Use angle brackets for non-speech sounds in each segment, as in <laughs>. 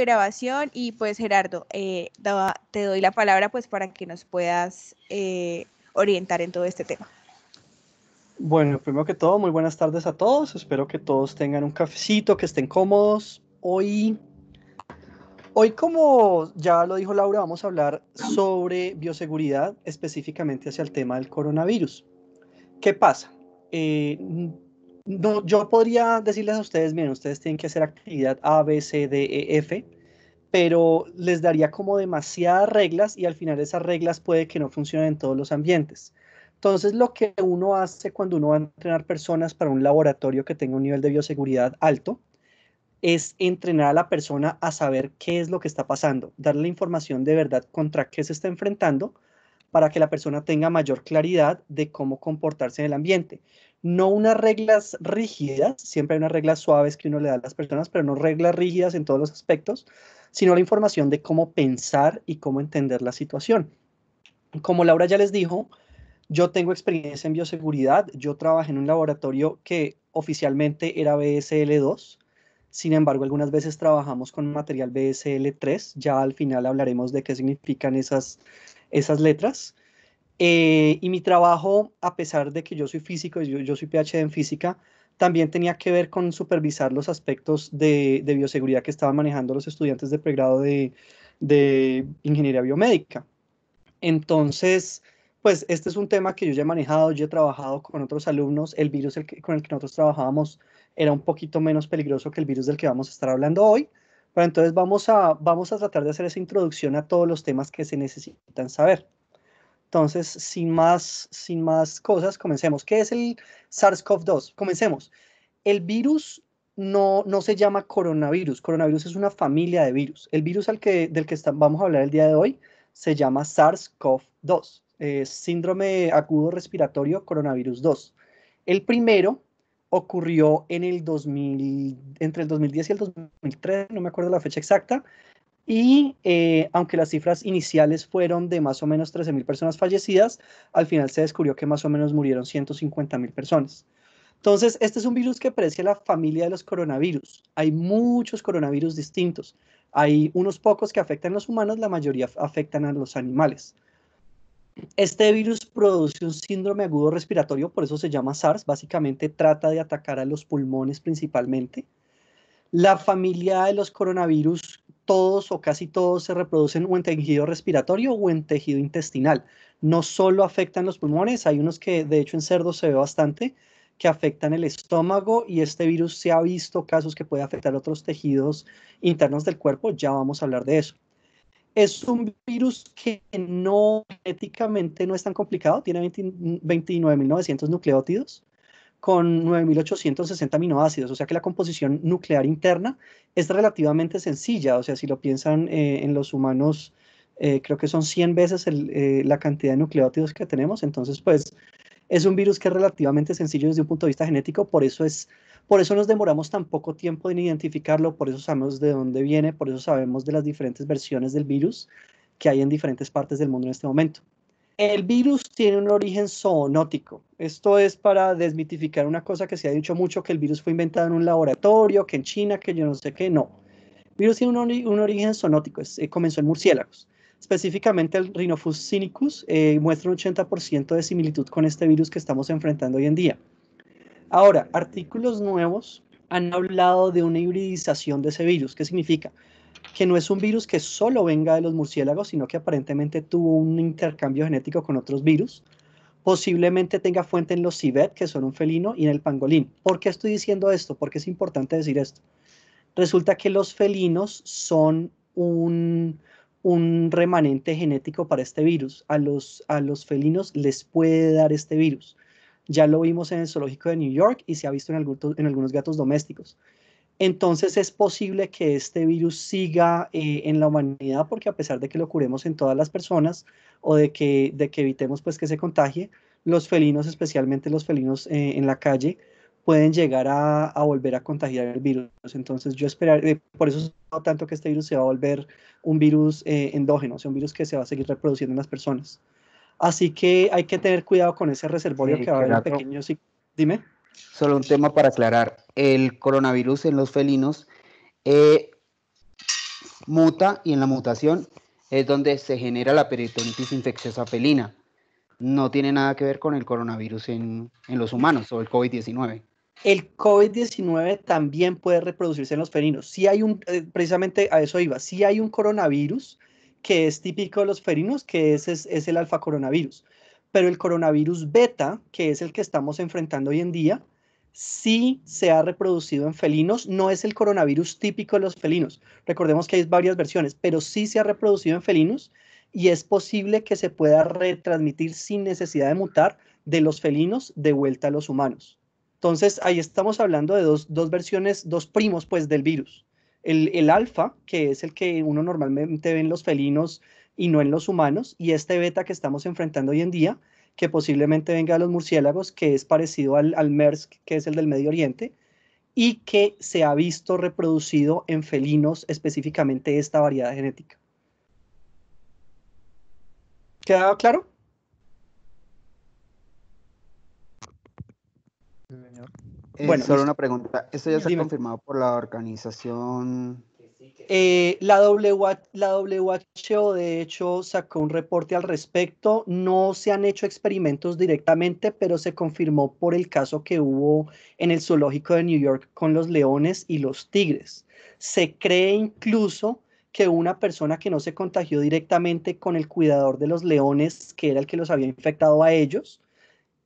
grabación y pues Gerardo, eh, te doy la palabra pues para que nos puedas eh, orientar en todo este tema. Bueno, primero que todo, muy buenas tardes a todos. Espero que todos tengan un cafecito, que estén cómodos. Hoy, hoy como ya lo dijo Laura, vamos a hablar sobre bioseguridad, específicamente hacia el tema del coronavirus. ¿Qué pasa? Eh, no, yo podría decirles a ustedes, miren, ustedes tienen que hacer actividad A, B, C, D, E, F, pero les daría como demasiadas reglas y al final esas reglas puede que no funcionen en todos los ambientes. Entonces, lo que uno hace cuando uno va a entrenar personas para un laboratorio que tenga un nivel de bioseguridad alto es entrenar a la persona a saber qué es lo que está pasando, darle información de verdad contra qué se está enfrentando para que la persona tenga mayor claridad de cómo comportarse en el ambiente. No unas reglas rígidas, siempre hay unas reglas suaves que uno le da a las personas, pero no reglas rígidas en todos los aspectos, sino la información de cómo pensar y cómo entender la situación. Como Laura ya les dijo, yo tengo experiencia en bioseguridad, yo trabajé en un laboratorio que oficialmente era BSL2, sin embargo, algunas veces trabajamos con material BSL3. Ya al final hablaremos de qué significan esas, esas letras. Eh, y mi trabajo, a pesar de que yo soy físico, yo, yo soy PhD en física, también tenía que ver con supervisar los aspectos de, bioseguridad que estaban manejando los estudiantes de pregrado de, de, ingeniería biomédica. Entonces, pues este es un tema que yo ya he manejado, yo he trabajado con otros alumnos, el virus con el que nosotros trabajábamos era un poquito menos peligroso que el virus del que vamos a estar hablando hoy, bueno, entonces vamos a, vamos a tratar de hacer esa introducción a todos los temas que se necesitan saber. Entonces, sin más, sin más cosas, comencemos. ¿Qué es el SARS-CoV-2? Comencemos. El virus no, no se llama coronavirus. Coronavirus es una familia de virus. El virus al que, del que vamos a hablar el día de hoy se llama SARS-CoV-2, eh, síndrome agudo respiratorio coronavirus 2. El primero ocurrió en el 2000, entre el 2010 y el 2003, no me acuerdo la fecha exacta, y eh, aunque las cifras iniciales fueron de más o menos 13.000 personas fallecidas, al final se descubrió que más o menos murieron 150.000 personas. Entonces, este es un virus que parece a la familia de los coronavirus. Hay muchos coronavirus distintos. Hay unos pocos que afectan a los humanos, la mayoría afectan a los animales. Este virus produce un síndrome agudo respiratorio, por eso se llama SARS. Básicamente trata de atacar a los pulmones principalmente. La familia de los coronavirus, todos o casi todos se reproducen o en tejido respiratorio o en tejido intestinal. No solo afectan los pulmones, hay unos que de hecho en cerdos se ve bastante, que afectan el estómago y este virus se ha visto casos que puede afectar otros tejidos internos del cuerpo, ya vamos a hablar de eso. Es un virus que no genéticamente no es tan complicado, tiene 29.900 nucleótidos con 9.860 aminoácidos, o sea que la composición nuclear interna es relativamente sencilla, o sea, si lo piensan eh, en los humanos, eh, creo que son 100 veces eh, la cantidad de nucleótidos que tenemos, entonces pues es un virus que es relativamente sencillo desde un punto de vista genético, por eso es por eso nos demoramos tan poco tiempo en identificarlo, por eso sabemos de dónde viene, por eso sabemos de las diferentes versiones del virus que hay en diferentes partes del mundo en este momento. El virus tiene un origen zoonótico. Esto es para desmitificar una cosa que se ha dicho mucho, que el virus fue inventado en un laboratorio, que en China, que yo no sé qué. No. El virus tiene un, origen zoonótico. Eh, comenzó en murciélagos. Específicamente el Rhinophus cynicus eh, muestra un 80% de similitud con este virus que estamos enfrentando hoy en día. Ahora, artículos nuevos han hablado de una hibridización de ese virus. ¿Qué significa? Que no es un virus que solo venga de los murciélagos, sino que aparentemente tuvo un intercambio genético con otros virus. Posiblemente tenga fuente en los civet, que son un felino, y en el pangolín. ¿Por qué estoy diciendo esto? Porque es importante decir esto. Resulta que los felinos son un, remanente genético para este virus. a los felinos les puede dar este virus ya lo vimos en el zoológico de New York y se ha visto en, algunos gatos domésticos. Entonces es posible que este virus siga eh, en la humanidad porque a pesar de que lo curemos en todas las personas o de que, evitemos pues que se contagie, los felinos, especialmente los felinos eh, en la calle, pueden llegar a, volver a contagiar el virus. Entonces yo esperar, eh, por eso tanto que este virus se va a volver un virus endógeno, sea, un virus que se va a seguir reproduciendo en las personas. Así que hay que tener cuidado con ese reservorio que va a haber en pequeños. Dime. Solo un tema para aclarar. El coronavirus en los felinos eh, muta y en la mutación es donde se genera la peritonitis infecciosa felina. No tiene nada que ver con el coronavirus en, en los humanos o el COVID-19. El COVID-19 también puede reproducirse en los felinos. Si hay un, eh, precisamente a eso iba, si hay un coronavirus, que es típico de los felinos, que es, es, el alfa coronavirus. Pero el coronavirus beta, que es el que estamos enfrentando hoy en día, sí se ha reproducido en felinos, no es el coronavirus típico de los felinos. Recordemos que hay varias versiones, pero sí se ha reproducido en felinos y es posible que se pueda retransmitir sin necesidad de mutar de los felinos de vuelta a los humanos. Entonces, ahí estamos hablando de dos, dos versiones, dos primos pues del virus el, alfa, que es el que uno normalmente ve en los felinos y no en los humanos, y este beta que estamos enfrentando hoy en día, que posiblemente venga de los murciélagos, que es parecido al, al MERS, que es el del Medio Oriente, y que se ha visto reproducido en felinos, específicamente esta variedad genética. ¿Queda claro? Eh, bueno, solo una pregunta. ¿Esto ya se ha confirmado por la organización? Eh, la, la WHO, de hecho, sacó un reporte al respecto. No se han hecho experimentos directamente, pero se confirmó por el caso que hubo en el zoológico de New York con los leones y los tigres. Se cree incluso que una persona que no se contagió directamente con el cuidador de los leones, que era el que los había infectado a ellos,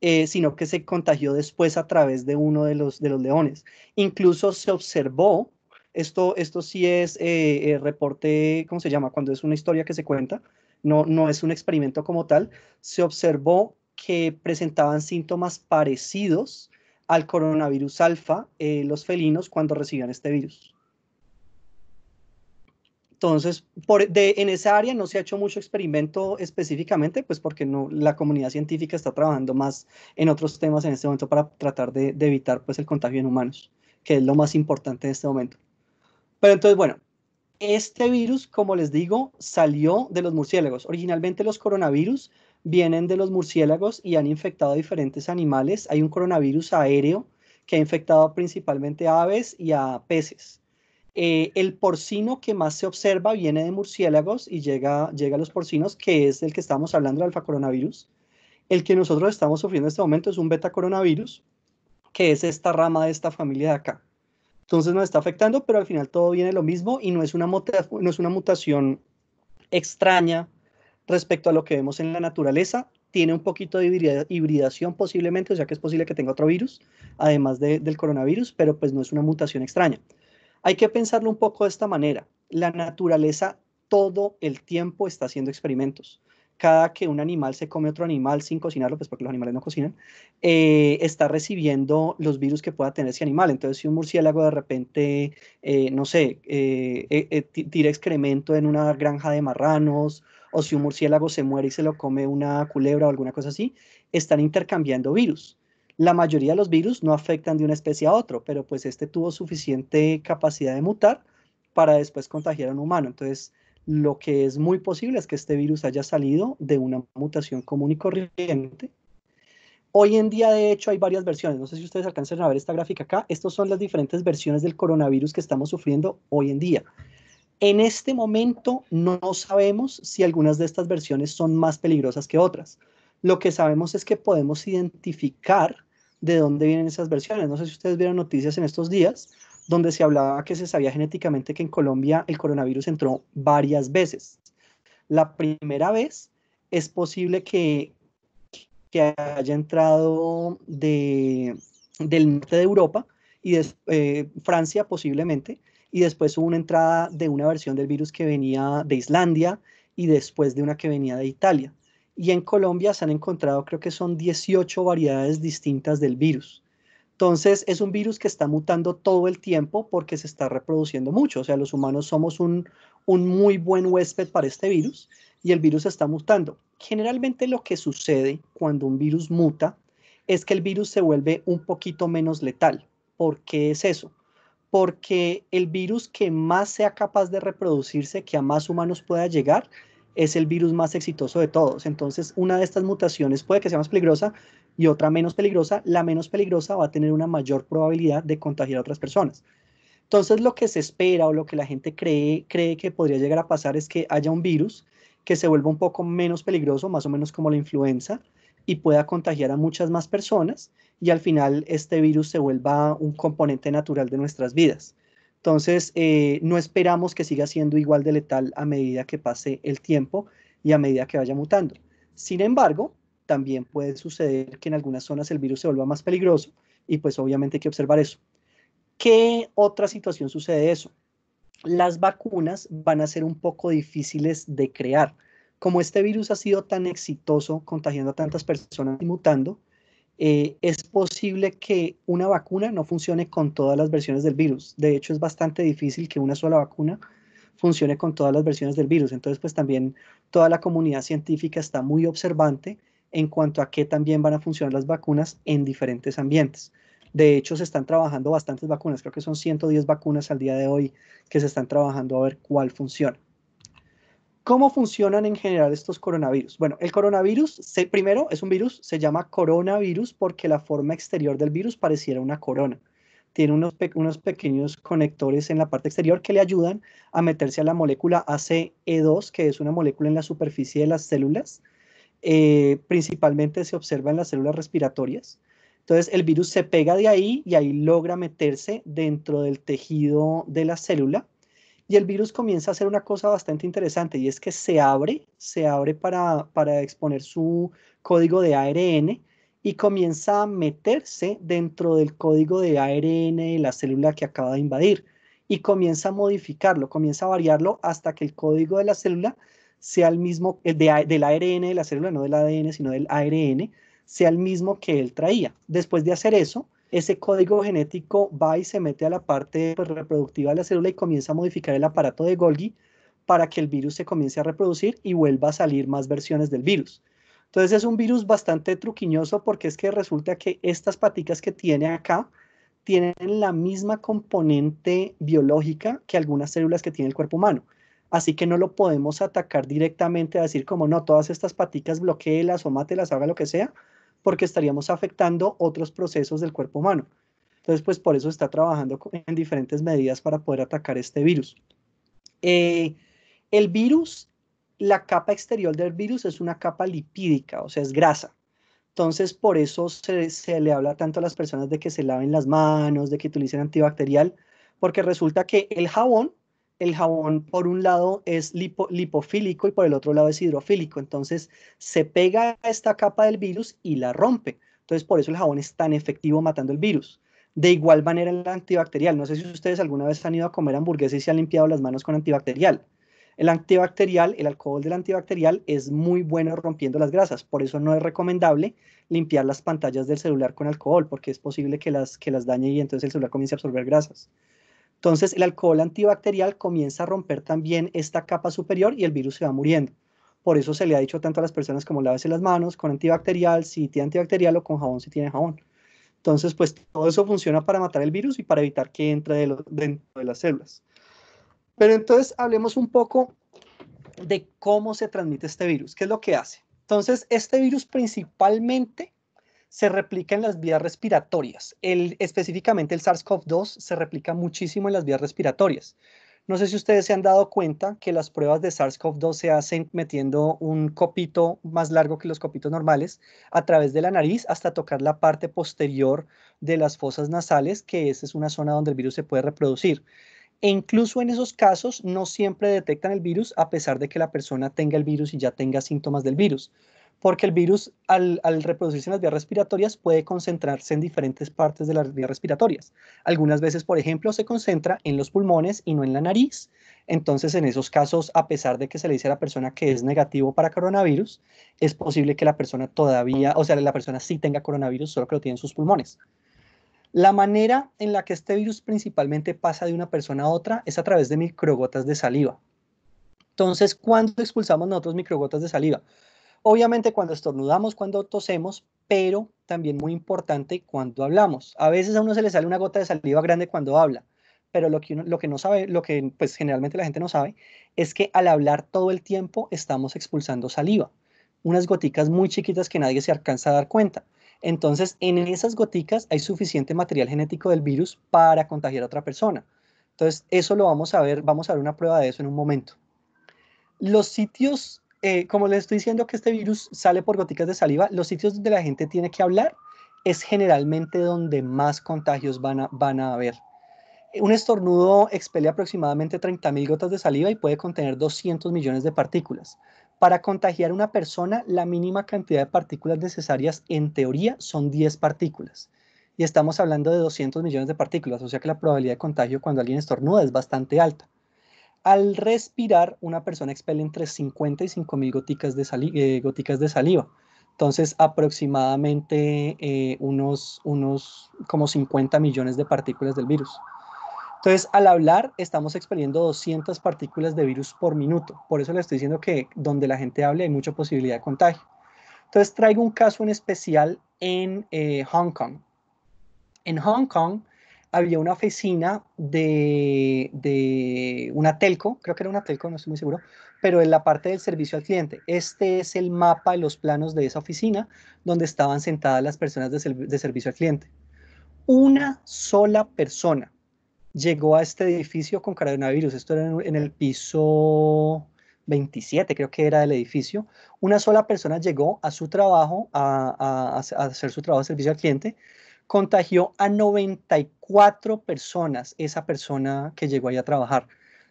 eh, sino que se contagió después a través de uno de los, de los leones. Incluso se observó, esto, esto sí es eh, eh, reporte, ¿cómo se llama? Cuando es una historia que se cuenta, no, no es un experimento como tal, se observó que presentaban síntomas parecidos al coronavirus alfa los felinos cuando recibían este virus. Entonces, por, e, en esa área no se ha hecho mucho experimento específicamente, pues porque no, la comunidad científica está trabajando más en otros temas en este momento para tratar de, evitar pues, el contagio en humanos, que es lo más importante en este momento. Pero entonces, bueno, este virus, como les digo, salió de los murciélagos. Originalmente los coronavirus vienen de los murciélagos y han infectado a diferentes animales. Hay un coronavirus aéreo que ha infectado principalmente a aves y a peces. Eh, el porcino que más se observa viene de murciélagos y llega, llega a los porcinos, que es el que estamos hablando del alfa coronavirus. El que nosotros estamos sufriendo en este momento es un beta coronavirus, que es esta rama de esta familia de acá. Entonces nos está afectando, pero al final todo viene lo mismo y no es una, mutación extraña respecto a lo que vemos en la naturaleza. Tiene un poquito de hibridación posiblemente, o sea que es posible que tenga otro virus, además del coronavirus, pero pues no es una mutación extraña. Hay que pensarlo un poco de esta manera. La naturaleza todo el tiempo está haciendo experimentos. Cada que un animal se come otro animal sin cocinarlo, pues porque los animales no cocinan, eh, está recibiendo los virus que pueda tener ese animal. Entonces, si un murciélago de repente, eh, no sé, eh, tira excremento en una granja de marranos, o si un murciélago se muere y se lo come una culebra o alguna cosa así, están intercambiando virus. La mayoría de los virus no afectan de una especie a otra, pero pues este tuvo suficiente capacidad de mutar para después contagiar a un humano. Entonces, lo que es muy posible es que este virus haya salido de una mutación común y corriente. Hoy en día, de hecho, hay varias versiones. No sé si ustedes alcanzan a ver esta gráfica acá. Estas son las diferentes versiones del coronavirus que estamos sufriendo hoy en día. En este momento no sabemos si algunas de estas versiones son más peligrosas que otras. Lo que sabemos es que podemos identificar de dónde vienen esas versiones. No sé si ustedes vieron noticias en estos días donde se hablaba que se sabía genéticamente que en Colombia el coronavirus entró varias veces. La primera vez es posible que, que haya entrado de, del norte de Europa y de eh, Francia posiblemente, y después hubo una entrada de una versión del virus que venía de Islandia y después de una que venía de Italia y en Colombia se han encontrado, creo que son 18 variedades distintas del virus. Entonces, es un virus que está mutando todo el tiempo porque se está reproduciendo mucho. O sea, los humanos somos un, muy buen huésped para este virus y el virus está mutando. Generalmente lo que sucede cuando un virus muta es que el virus se vuelve un poquito menos letal. ¿Por qué es eso? Porque el virus que más sea capaz de reproducirse, que a más humanos pueda llegar, es el virus más exitoso de todos. Entonces, una de estas mutaciones puede que sea más peligrosa y otra menos peligrosa. La menos peligrosa va a tener una mayor probabilidad de contagiar a otras personas. Entonces, lo que se espera o lo que la gente cree, cree que podría llegar a pasar es que haya un virus que se vuelva un poco menos peligroso, más o menos como la influenza, y pueda contagiar a muchas más personas y al final este virus se vuelva un componente natural de nuestras vidas. Entonces, eh, no esperamos que siga siendo igual de letal a medida que pase el tiempo y a medida que vaya mutando. Sin embargo, también puede suceder que en algunas zonas el virus se vuelva más peligroso y pues obviamente hay que observar eso. ¿Qué otra situación sucede eso? Las vacunas van a ser un poco difíciles de crear. Como este virus ha sido tan exitoso contagiando a tantas personas y mutando, eh, es posible que una vacuna no funcione con todas las versiones del virus. De hecho, es bastante difícil que una sola vacuna funcione con todas las versiones del virus. Entonces, pues también toda la comunidad científica está muy observante en cuanto a qué también van a funcionar las vacunas en diferentes ambientes. De hecho, se están trabajando bastantes vacunas, creo que son 110 vacunas al día de hoy que se están trabajando a ver cuál funciona. ¿Cómo funcionan en general estos coronavirus? Bueno, el coronavirus, primero, es un virus, se llama coronavirus porque la forma exterior del virus pareciera una corona. Tiene unos, unos pequeños conectores en la parte exterior que le ayudan a meterse a la molécula ACE2, que es una molécula en la superficie de las células. Eh, principalmente se observa en las células respiratorias. Entonces, el virus se pega de ahí y ahí logra meterse dentro del tejido de la célula y el virus comienza a hacer una cosa bastante interesante y es que se abre, se abre para, exponer su código de ARN y comienza a meterse dentro del código de ARN de la célula que acaba de invadir y comienza a modificarlo, comienza a variarlo hasta que el código de la célula sea el mismo, eh, del ARN de la célula, no del ADN, sino del ARN, sea el mismo que él traía. Después de hacer eso, ese código genético va y se mete a la parte pues, reproductiva de la célula y comienza a modificar el aparato de Golgi para que el virus se comience a reproducir y vuelva a salir más versiones del virus. Entonces es un virus bastante truquiñoso porque es que resulta que estas paticas que tiene acá tienen la misma componente biológica que algunas células que tiene el cuerpo humano. Así que no lo podemos atacar directamente a decir como no, todas estas paticas bloqueelas o mátelas, haga lo que sea, porque estaríamos afectando otros procesos del cuerpo humano. Entonces, pues por eso está trabajando en diferentes medidas para poder atacar este virus. Eh, el virus, la capa exterior del virus es una capa lipídica, o sea, es grasa. Entonces, por eso se, se le habla tanto a las personas de que se laven las manos, de que utilicen antibacterial, porque resulta que el jabón el jabón por un lado es lipofílico y por el otro lado es hidrofílico. Entonces se pega a esta capa del virus y la rompe. Entonces por eso el jabón es tan efectivo matando el virus. De igual manera el antibacterial. No sé si ustedes alguna vez han ido a comer hamburguesas y se han limpiado las manos con antibacterial. El antibacterial, el alcohol del antibacterial es muy bueno rompiendo las grasas, por eso no es recomendable limpiar las pantallas del celular con alcohol, porque es posible que las, que las dañe y entonces el celular comience a absorber grasas. Entonces el alcohol antibacterial comienza a romper también esta capa superior y el virus se va muriendo. Por eso se le ha dicho tanto a las personas como lávese las manos con antibacterial, si tiene antibacterial o con jabón si tiene jabón. Entonces, pues todo eso funciona para matar el virus y para evitar que entre dentro de las células. Pero entonces hablemos un poco de cómo se transmite este virus, qué es lo que hace. Entonces, este virus principalmente se replica en las vías respiratorias. específicamente el SARS-CoV-2 se replica muchísimo en las vías respiratorias. No sé si ustedes se han dado cuenta que las pruebas de SARS-CoV-2 se hacen metiendo un copito más largo que los copitos normales a través de la nariz hasta tocar la parte posterior de las fosas nasales, que esa es una zona donde el virus se puede reproducir. E incluso en esos casos no siempre detectan el virus a pesar de que la persona tenga el virus y ya tenga síntomas del virus porque el virus al, reproducirse en las vías respiratorias puede concentrarse en diferentes partes de las vías respiratorias. Algunas veces, por ejemplo, se concentra en los pulmones y no en la nariz. Entonces, en esos casos, a pesar de que se le dice a la persona que es negativo para coronavirus, es posible que la persona todavía, o sea, la persona sí tenga coronavirus, solo que lo tiene en sus pulmones. La manera en la que este virus principalmente pasa de una persona a otra es a través de microgotas de saliva. Entonces, ¿cuándo expulsamos nosotros microgotas de saliva? Obviamente cuando estornudamos, cuando tosemos, pero también muy importante cuando hablamos. A veces a uno se le sale una gota de saliva grande cuando habla, pero lo que, no sabe, lo que pues generalmente la gente no sabe, es que al hablar todo el tiempo estamos expulsando saliva, unas goticas muy chiquitas que nadie se alcanza a dar cuenta. Entonces, en esas goticas hay suficiente material genético del virus para contagiar a otra persona. Entonces, eso lo vamos a ver, vamos a ver una prueba de eso en un momento. Los sitios eh, como les estoy diciendo que este virus sale por goticas de saliva, los sitios donde la gente tiene que hablar es generalmente donde más contagios van a, van a haber. Un estornudo expele aproximadamente 30.000 gotas de saliva y puede contener 200 millones de partículas. Para contagiar a una persona, la mínima cantidad de partículas necesarias en teoría son 10 partículas. Y estamos hablando de 200 millones de partículas, o sea que la probabilidad de contagio cuando alguien estornuda es bastante alta al respirar, una persona expele entre 50 y 5 mil goticas de, eh, de saliva. Entonces, aproximadamente eh, unos, unos como 50 millones de partículas del virus. Entonces, al hablar, estamos expeliendo 200 partículas de virus por minuto. Por eso le estoy diciendo que donde la gente hable hay mucha posibilidad de contagio. Entonces, traigo un caso en especial en eh, Hong Kong. En Hong Kong, había una oficina de, de, una telco, creo que era una telco, no estoy muy seguro, pero en la parte del servicio al cliente. Este es el mapa y los planos de esa oficina donde estaban sentadas las personas de, servicio al cliente. Una sola persona llegó a este edificio con coronavirus. Esto era en, el piso 27, creo que era del edificio. Una sola persona llegó a su trabajo, a, a hacer su trabajo de servicio al cliente contagió a 94 personas, esa persona que llegó ahí a trabajar.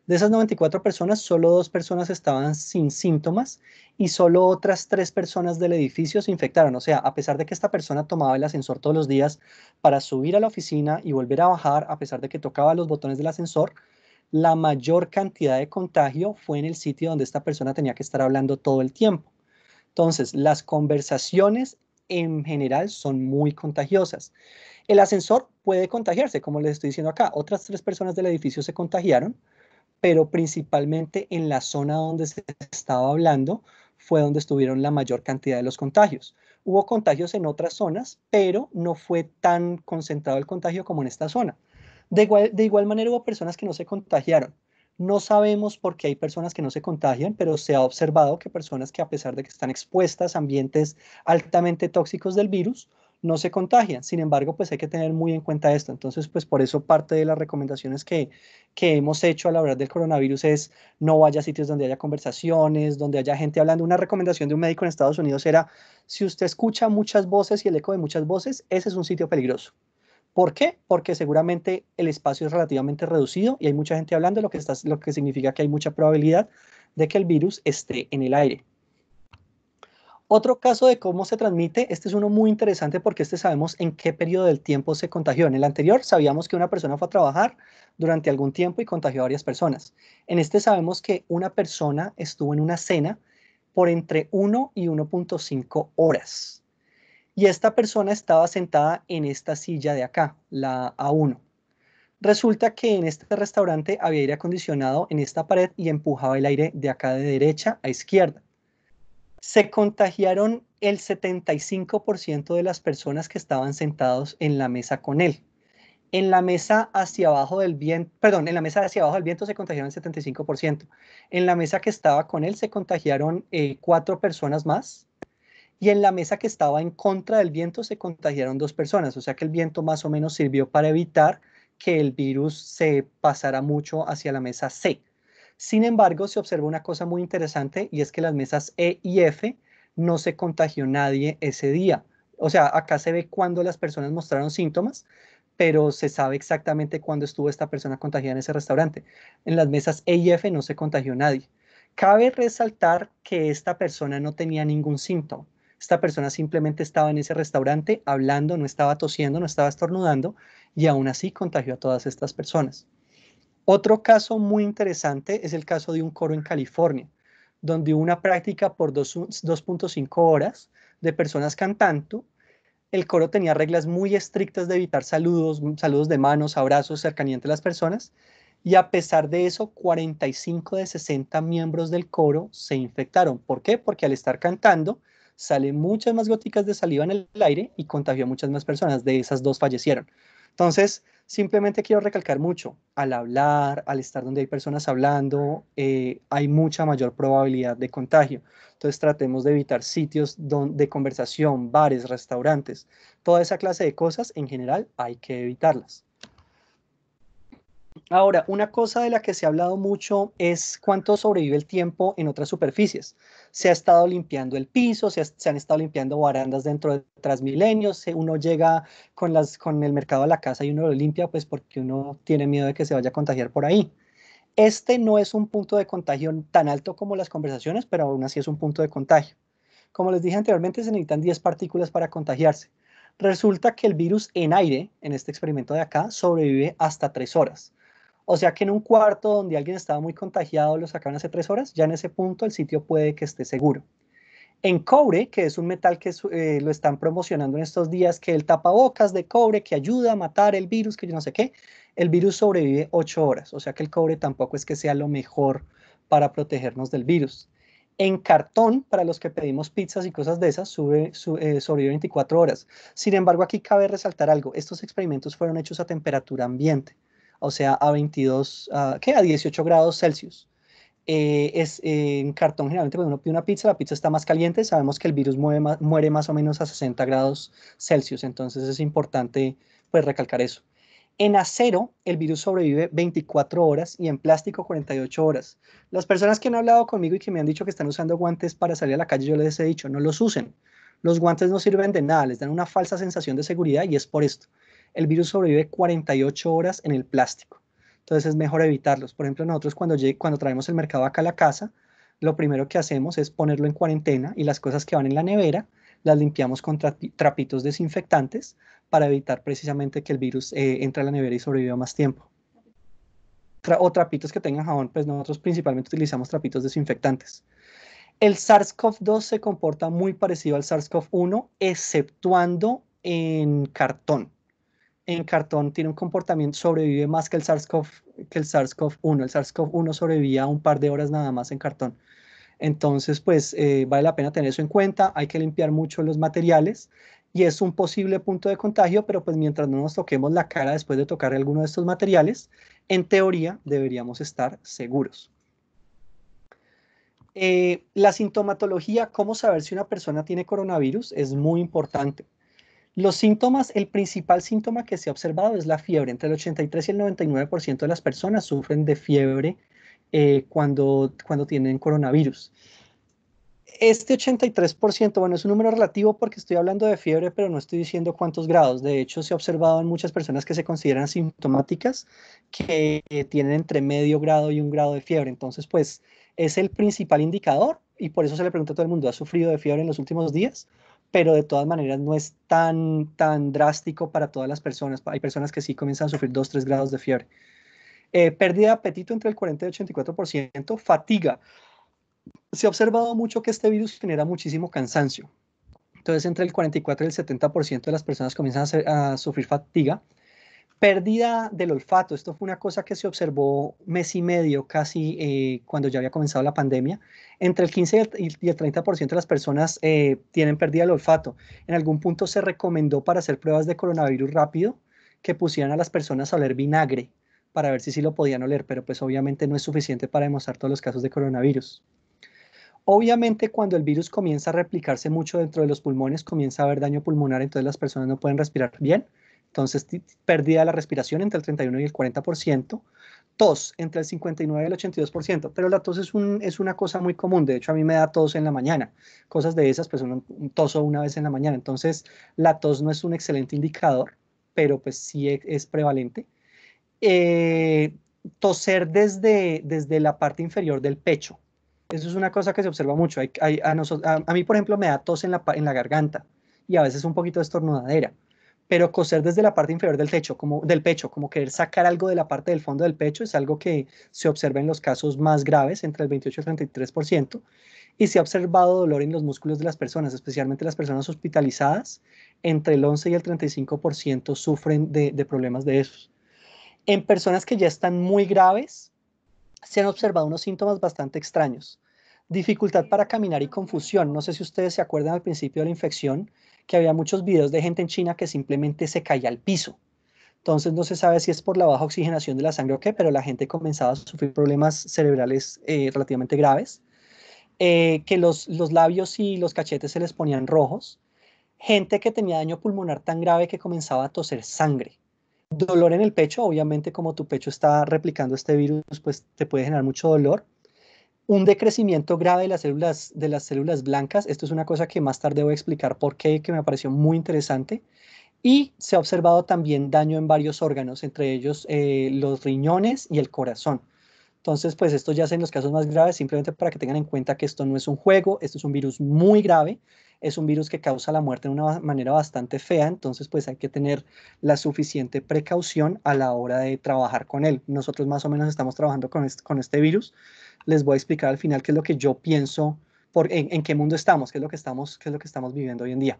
De esas 94 personas, solo dos personas estaban sin síntomas y solo otras tres personas del edificio se infectaron. O sea, a pesar de que esta persona tomaba el ascensor todos los días para subir a la oficina y volver a bajar, a pesar de que tocaba los botones del ascensor, la mayor cantidad de contagio fue en el sitio donde esta persona tenía que estar hablando todo el tiempo. Entonces, las conversaciones en general son muy contagiosas. El ascensor puede contagiarse, como les estoy diciendo acá. Otras tres personas del edificio se contagiaron, pero principalmente en la zona donde se estaba hablando fue donde estuvieron la mayor cantidad de los contagios. Hubo contagios en otras zonas, pero no fue tan concentrado el contagio como en esta zona. De igual, de igual manera hubo personas que no se contagiaron, no sabemos por qué hay personas que no se contagian, pero se ha observado que personas que a pesar de que están expuestas a ambientes altamente tóxicos del virus, no se contagian. Sin embargo, pues hay que tener muy en cuenta esto. Entonces, pues por eso parte de las recomendaciones que, que hemos hecho a la hora del coronavirus es no vaya a sitios donde haya conversaciones, donde haya gente hablando. Una recomendación de un médico en Estados Unidos era, si usted escucha muchas voces y el eco de muchas voces, ese es un sitio peligroso. ¿Por qué? Porque seguramente el espacio es relativamente reducido y hay mucha gente hablando, lo que, lo que significa que hay mucha probabilidad de que el virus esté en el aire. Otro caso de cómo se transmite, este es uno muy interesante porque este sabemos en qué periodo del tiempo se contagió. En el anterior sabíamos que una persona fue a trabajar durante algún tiempo y contagió a varias personas. En este sabemos que una persona estuvo en una cena por entre 1 y 1.5 horas y esta persona estaba sentada en esta silla de acá, la A1. Resulta que en este restaurante había aire acondicionado en esta pared y empujaba el aire de acá de derecha a izquierda. Se contagiaron el 75% de las personas que estaban sentados en la mesa con él. En la mesa hacia abajo del viento, perdón, en la mesa hacia abajo del viento se contagiaron el 75%. En la mesa que estaba con él se contagiaron eh, cuatro personas más y en la mesa que estaba en contra del viento se contagiaron dos personas, o sea que el viento más o menos sirvió para evitar que el virus se pasara mucho hacia la mesa C. Sin embargo, se observó una cosa muy interesante y es que las mesas E y F no se contagió nadie ese día. O sea, acá se ve cuando las personas mostraron síntomas, pero se sabe exactamente cuándo estuvo esta persona contagiada en ese restaurante. En las mesas E y F no se contagió nadie. Cabe resaltar que esta persona no tenía ningún síntoma. Esta persona simplemente estaba en ese restaurante hablando, no estaba tosiendo, no estaba estornudando y aún así contagió a todas estas personas. Otro caso muy interesante es el caso de un coro en California, donde hubo una práctica por 2.5 horas de personas cantando. El coro tenía reglas muy estrictas de evitar saludos, saludos de manos, abrazos, cercanía entre las personas. Y a pesar de eso, 45 de 60 miembros del coro se infectaron. ¿Por qué? Porque al estar cantando, salen muchas más goticas de saliva en el aire y contagió a muchas más personas. De esas dos fallecieron. Entonces, simplemente quiero recalcar mucho, al hablar, al estar donde hay personas hablando, eh, hay mucha mayor probabilidad de contagio. Entonces, tratemos de evitar sitios de conversación, bares, restaurantes, toda esa clase de cosas en general hay que evitarlas. Ahora, una cosa de la que se ha hablado mucho es cuánto sobrevive el tiempo en otras superficies. Se ha estado limpiando el piso, se, han estado limpiando barandas dentro de Transmilenios, uno llega con, con el mercado a la casa y uno lo limpia pues porque uno tiene miedo de que se vaya a contagiar por ahí. Este no es un punto de contagio tan alto como las conversaciones, pero aún así es un punto de contagio. Como les dije anteriormente, se necesitan 10 partículas para contagiarse. Resulta que el virus en aire, en este experimento de acá, sobrevive hasta 3 horas. O sea que en un cuarto donde alguien estaba muy contagiado lo sacaron hace tres horas, ya en ese punto el sitio puede que esté seguro. En cobre, que es un metal que eh, lo están promocionando en estos días, que el tapabocas de cobre que ayuda a matar el virus, que yo no sé qué, el virus sobrevive ocho horas. O sea que el cobre tampoco es que sea lo mejor para protegernos del virus. En cartón, para los que pedimos pizzas y cosas de esas, eh, sobrevive 24 horas. Sin embargo, aquí cabe resaltar algo. Estos experimentos fueron hechos a temperatura ambiente o sea, a 22, ¿qué? A 18 grados Celsius. Eh, es eh, en cartón generalmente cuando uno pide una pizza, la pizza está más caliente, sabemos que el virus muere más o menos a 60 grados Celsius, entonces es importante pues recalcar eso. En acero, el virus sobrevive 24 horas y en plástico 48 horas. Las personas que han hablado conmigo y que me han dicho que están usando guantes para salir a la calle, yo les he dicho, no los usen. Los guantes no sirven de nada, les dan una falsa sensación de seguridad y es por esto el virus sobrevive 48 horas en el plástico. Entonces es mejor evitarlos. Por ejemplo, nosotros cuando, cuando traemos el mercado acá a la casa, lo primero que hacemos es ponerlo en cuarentena y las cosas que van en la nevera las limpiamos con trapitos desinfectantes para evitar precisamente que el virus eh, entre a la nevera y sobreviva más tiempo. o trapitos que tengan jabón, pues nosotros principalmente utilizamos trapitos desinfectantes. El SARS-CoV-2 se comporta muy parecido al SARS-CoV-1, exceptuando en cartón en cartón tiene un comportamiento, sobrevive más que el SARS-CoV-1. El SARS-CoV-1 sobrevivía un par de horas nada más en cartón. Entonces, pues eh, vale la pena tener eso en cuenta, hay que limpiar mucho los materiales y es un posible punto de contagio, pero pues mientras no nos toquemos la cara después de tocar alguno de estos materiales, en teoría deberíamos estar seguros. Eh, la sintomatología, cómo saber si una persona tiene coronavirus, es muy importante. Los síntomas, el principal síntoma que se ha observado es la fiebre. Entre el 83 y el 99% de las personas sufren de fiebre eh, cuando, cuando tienen coronavirus. Este 83%, bueno, es un número relativo porque estoy hablando de fiebre, pero no estoy diciendo cuántos grados. De hecho, se ha observado en muchas personas que se consideran sintomáticas que tienen entre medio grado y un grado de fiebre. Entonces, pues es el principal indicador y por eso se le pregunta a todo el mundo, ¿ha sufrido de fiebre en los últimos días? pero de todas maneras no es tan, tan drástico para todas las personas. Hay personas que sí comienzan a sufrir 2, 3 grados de fiebre. Eh, pérdida de apetito entre el 40 y el 84%, fatiga. Se ha observado mucho que este virus genera muchísimo cansancio. Entonces, entre el 44 y el 70% de las personas comienzan a sufrir fatiga. Pérdida del olfato. Esto fue una cosa que se observó mes y medio casi eh, cuando ya había comenzado la pandemia. Entre el 15 y el 30% de las personas eh, tienen pérdida del olfato. En algún punto se recomendó para hacer pruebas de coronavirus rápido que pusieran a las personas a oler vinagre para ver si sí lo podían oler, pero pues obviamente no es suficiente para demostrar todos los casos de coronavirus. Obviamente cuando el virus comienza a replicarse mucho dentro de los pulmones, comienza a haber daño pulmonar, entonces las personas no pueden respirar bien entonces, pérdida de la respiración entre el 31 y el 40%, tos entre el 59 y el 82%, pero la tos es, una cosa muy común, de hecho a mí me da tos en la mañana, cosas de esas, pues un, un toso una vez en la mañana, entonces la tos no es un excelente indicador, pero pues sí e, es, prevalente. Eh, toser desde, desde la parte inferior del pecho, eso es una cosa que se observa mucho, a, mí por ejemplo me da tos en la, en la garganta y a veces un poquito de estornudadera pero coser desde la parte inferior del, como, del pecho, como querer sacar algo de la parte del fondo del pecho, es algo que se observa en los casos más graves, entre el 28 y el 33%, y se ha observado dolor en los músculos de las personas, especialmente las personas hospitalizadas, entre el 11 y el 35% sufren de problemas de esos. En personas que ya están muy graves, se han observado unos síntomas bastante extraños dificultad para caminar y confusión. No sé si ustedes se acuerdan al principio de la infección que había muchos videos de gente en China que simplemente se caía al piso. Entonces no se sabe si es por la baja oxigenación de la sangre o qué, pero la gente comenzaba a sufrir problemas cerebrales eh, relativamente graves. Eh, que los, los labios y los cachetes se les ponían rojos. Gente que tenía daño pulmonar tan grave que comenzaba a toser sangre. Dolor en el pecho, obviamente como tu pecho está replicando este virus, pues te puede generar mucho dolor un decrecimiento grave de las células, de las células blancas. Esto es una cosa que más tarde voy a explicar por qué, que me pareció muy interesante. Y se ha observado también daño en varios órganos, entre ellos eh, los riñones y el corazón. Entonces, pues esto ya es en los casos más graves, simplemente para que tengan en cuenta que esto no es un juego, esto es un virus muy grave, es un virus que causa la muerte de una manera bastante fea, entonces pues hay que tener la suficiente precaución a la hora de trabajar con él. Nosotros más o menos estamos trabajando con con este virus, les voy a explicar al final qué es lo que yo pienso, por, en, qué mundo estamos, qué es lo que estamos, qué es lo que estamos viviendo hoy en día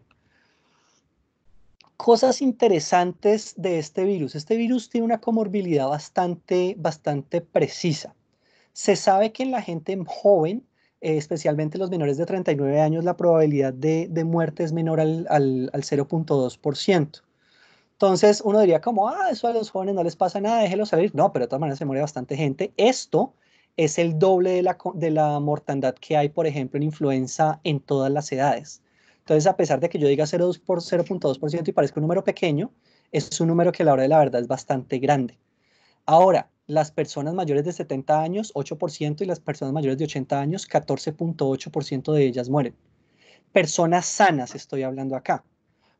cosas interesantes de este virus. Este virus tiene una comorbilidad bastante, bastante precisa. Se sabe que en la gente joven, eh, especialmente los menores de 39 años, la probabilidad de, de muerte es menor al, al, al 0.2%. Entonces uno diría como, ah, eso a los jóvenes no les pasa nada, déjelo salir. No, pero de todas maneras se muere bastante gente. Esto es el doble de la, mortandad que hay, por ejemplo, en influenza en todas las edades. Entonces, a pesar de que yo diga 0.2% y parezca un número pequeño, es un número que a la hora de la verdad es bastante grande. Ahora, las personas mayores de 70 años, 8%, y las personas mayores de 80 años, 14.8% de ellas mueren. Personas sanas estoy hablando acá,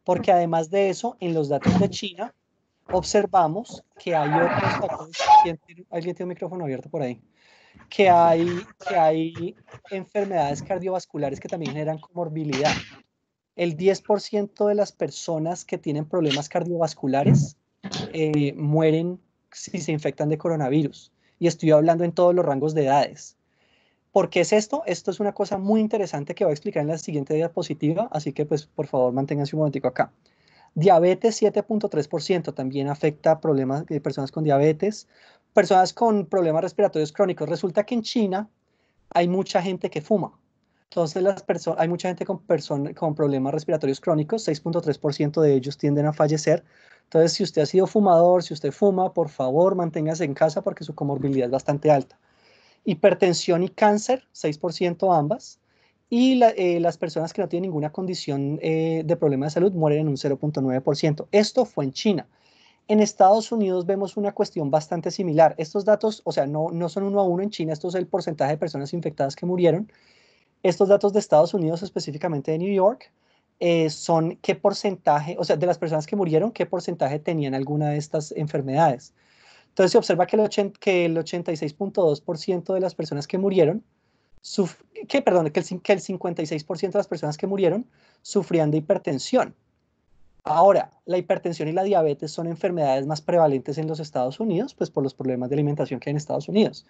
porque además de eso, en los datos de China, observamos que hay otros ¿Alguien tiene un micrófono abierto por ahí? que hay, que hay enfermedades cardiovasculares que también generan comorbilidad. El 10% de las personas que tienen problemas cardiovasculares eh, mueren si se infectan de coronavirus. Y estoy hablando en todos los rangos de edades. ¿Por qué es esto? Esto es una cosa muy interesante que voy a explicar en la siguiente diapositiva, así que pues por favor manténganse un momentico acá. Diabetes 7.3% también afecta problemas de personas con diabetes, personas con problemas respiratorios crónicos. Resulta que en China hay mucha gente que fuma. Entonces las hay mucha gente con, con problemas respiratorios crónicos, 6.3% de ellos tienden a fallecer. Entonces, si usted ha sido fumador, si usted fuma, por favor, manténgase en casa porque su comorbilidad es bastante alta. Hipertensión y cáncer, 6% ambas y eh, las personas que no tienen ninguna condición eh, de problema de salud mueren en un 0.9%. Esto fue en China. En Estados Unidos vemos una cuestión bastante similar. Estos datos, o sea, no, no son uno a uno en China, esto es el porcentaje de personas infectadas que murieron. Estos datos de Estados Unidos, específicamente de New York, eh, son qué porcentaje, o sea, de las personas que murieron, qué porcentaje tenían alguna de estas enfermedades. Entonces se observa que el, que el 86.2% de las personas que murieron que, perdón, que el, 56% de las personas que murieron sufrían de hipertensión. Ahora, la hipertensión y la diabetes son enfermedades más prevalentes en los Estados Unidos, pues por los problemas de alimentación que hay en Estados Unidos.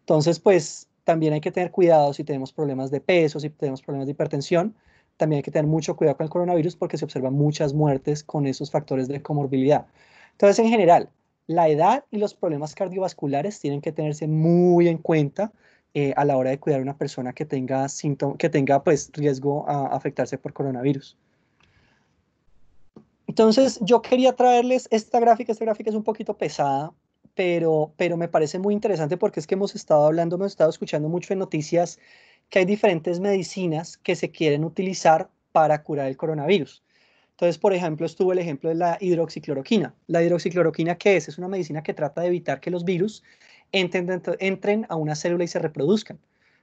Entonces, pues también hay que tener cuidado si tenemos problemas de peso, si tenemos problemas de hipertensión. También hay que tener mucho cuidado con el coronavirus porque se observan muchas muertes con esos factores de comorbilidad. Entonces, en general, la edad y los problemas cardiovasculares tienen que tenerse muy en cuenta eh, a la hora de cuidar a una persona que tenga, que tenga pues, riesgo a afectarse por coronavirus. Entonces, yo quería traerles esta gráfica. Esta gráfica es un poquito pesada, pero, pero me parece muy interesante porque es que hemos estado hablando, hemos estado escuchando mucho en noticias que hay diferentes medicinas que se quieren utilizar para curar el coronavirus. Entonces, por ejemplo, estuvo el ejemplo de la hidroxicloroquina. La hidroxicloroquina, ¿qué es? Es una medicina que trata de evitar que los virus entren, a una célula y se reproduzcan,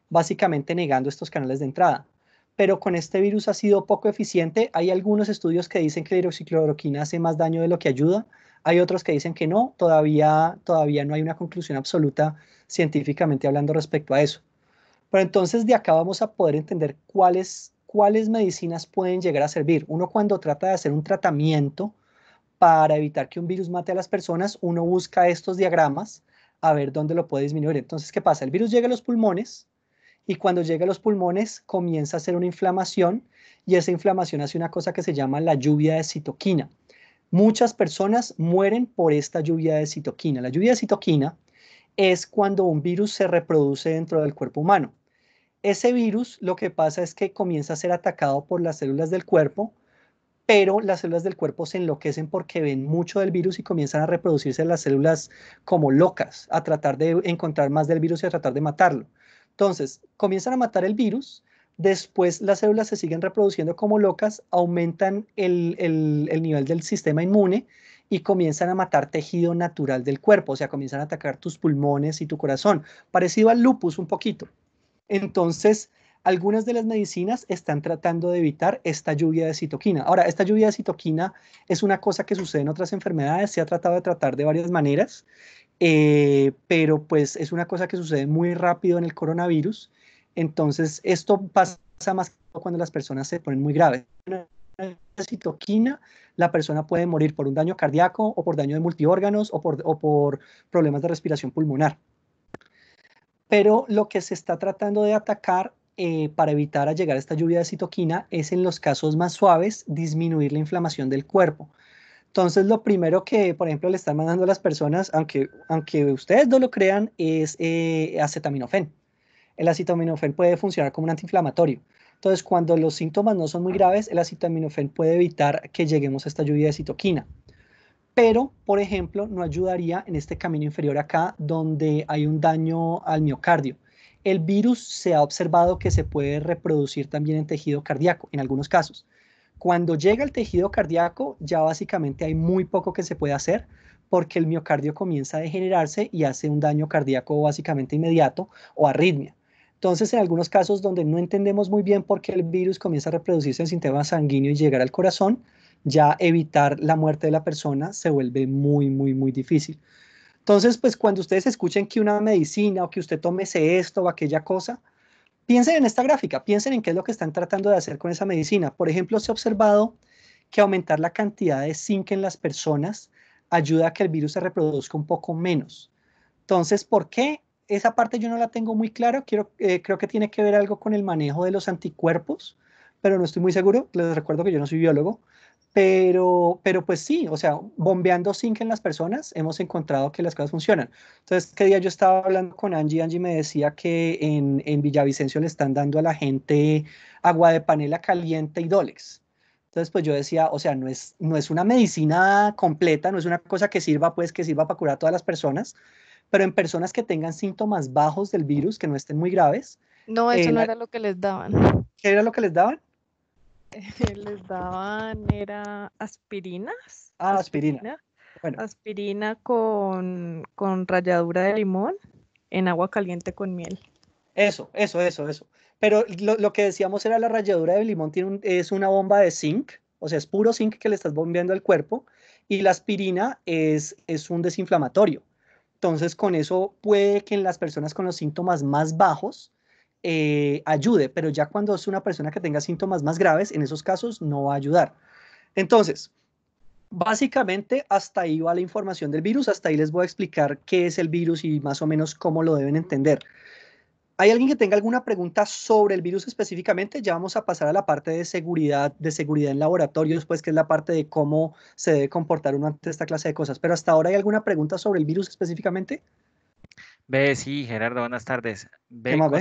básicamente negando estos canales de entrada. Pero con este virus ha sido poco eficiente. Hay algunos estudios que dicen que la hidroxicloroquina hace más daño de lo que ayuda. Hay otros que dicen que no. Todavía, todavía no hay una conclusión absoluta científicamente hablando respecto a eso. Pero entonces de acá vamos a poder entender cuáles, cuáles medicinas pueden llegar a servir. Uno cuando trata de hacer un tratamiento, para evitar que un virus mate a las personas, uno busca estos diagramas a ver dónde lo puede disminuir. Entonces, ¿qué pasa? El virus llega a los pulmones y cuando llega a los pulmones comienza a hacer una inflamación y esa inflamación hace una cosa que se llama la lluvia de citoquina. Muchas personas mueren por esta lluvia de citoquina. La lluvia de citoquina es cuando un virus se reproduce dentro del cuerpo humano. Ese virus lo que pasa es que comienza a ser atacado por las células del cuerpo, pero las células del cuerpo se enloquecen porque ven mucho del virus y comienzan a reproducirse las células como locas, a tratar de encontrar más del virus y a tratar de matarlo. Entonces, comienzan a matar el virus, después las células se siguen reproduciendo como locas, aumentan el, nivel del sistema inmune y comienzan a matar tejido natural del cuerpo, o sea, comienzan a atacar tus pulmones y tu corazón, parecido al lupus un poquito. Entonces, algunas de las medicinas están tratando de evitar esta lluvia de citoquina. Ahora, esta lluvia de citoquina es una cosa que sucede en otras enfermedades, se ha tratado de tratar de varias maneras, eh, pero pues es una cosa que sucede muy rápido en el coronavirus. Entonces, esto pasa más cuando las personas se ponen muy graves. La citoquina, la persona puede morir por un daño cardíaco o por daño de multiórganos o por, o por problemas de respiración pulmonar. Pero lo que se está tratando de atacar eh, para evitar a llegar a esta lluvia de citoquina es en los casos más suaves disminuir la inflamación del cuerpo. Entonces, lo primero que, por ejemplo, le están mandando a las personas, aunque, aunque ustedes no lo crean, es eh, acetaminofén. El acetaminofén puede funcionar como un antiinflamatorio. Entonces, cuando los síntomas no son muy graves, el acetaminofén puede evitar que lleguemos a esta lluvia de citoquina. Pero, por ejemplo, no ayudaría en este camino inferior acá, donde hay un daño al miocardio. El virus se ha observado que se puede reproducir también en tejido cardíaco, en algunos casos. Cuando llega el tejido cardíaco, ya básicamente hay muy poco que se puede hacer porque el miocardio comienza a degenerarse y hace un daño cardíaco básicamente inmediato o arritmia. Entonces, en algunos casos donde no entendemos muy bien por qué el virus comienza a reproducirse en el sistema sanguíneo y llegar al corazón, ya evitar la muerte de la persona se vuelve muy, muy, muy difícil. Entonces, pues cuando ustedes escuchen que una medicina o que usted tómese esto o aquella cosa, piensen en esta gráfica, piensen en qué es lo que están tratando de hacer con esa medicina. Por ejemplo, se ha observado que aumentar la cantidad de zinc en las personas ayuda a que el virus se reproduzca un poco menos. Entonces, ¿por qué? Esa parte yo no la tengo muy clara, eh, creo que tiene que ver algo con el manejo de los anticuerpos, pero no estoy muy seguro, les recuerdo que yo no soy biólogo, pero, pero pues sí, o sea, bombeando zinc en las personas, hemos encontrado que las cosas funcionan. Entonces, qué día yo estaba hablando con Angie, Angie me decía que en, en Villavicencio le están dando a la gente agua de panela caliente y Dolex. Entonces, pues yo decía, o sea, no es, no es una medicina completa, no es una cosa que sirva, pues, que sirva para curar a todas las personas, pero en personas que tengan síntomas bajos del virus, que no estén muy graves. No, eso no era lo que les daban. ¿Qué era lo que les daban? <laughs> les daban era aspirinas. Ah, aspirina. Aspirina, bueno. aspirina con, ralladura de limón en agua caliente con miel. Eso, eso, eso, eso. Pero lo, que decíamos era la ralladura de limón tiene es una bomba de zinc, o sea, es puro zinc que le estás bombeando al cuerpo, y la aspirina es, es un desinflamatorio. Entonces, con eso puede que en las personas con los síntomas más bajos eh, ayude, pero ya cuando es una persona que tenga síntomas más graves, en esos casos no va a ayudar. Entonces, básicamente hasta ahí va la información del virus, hasta ahí les voy a explicar qué es el virus y más o menos cómo lo deben entender. ¿Hay alguien que tenga alguna pregunta sobre el virus específicamente? Ya vamos a pasar a la parte de seguridad, de seguridad en laboratorio después que es la parte de cómo se debe comportar uno ante esta clase de cosas. Pero hasta ahora, ¿hay alguna pregunta sobre el virus específicamente? Ve, sí, Gerardo, buenas tardes. ¿Qué más,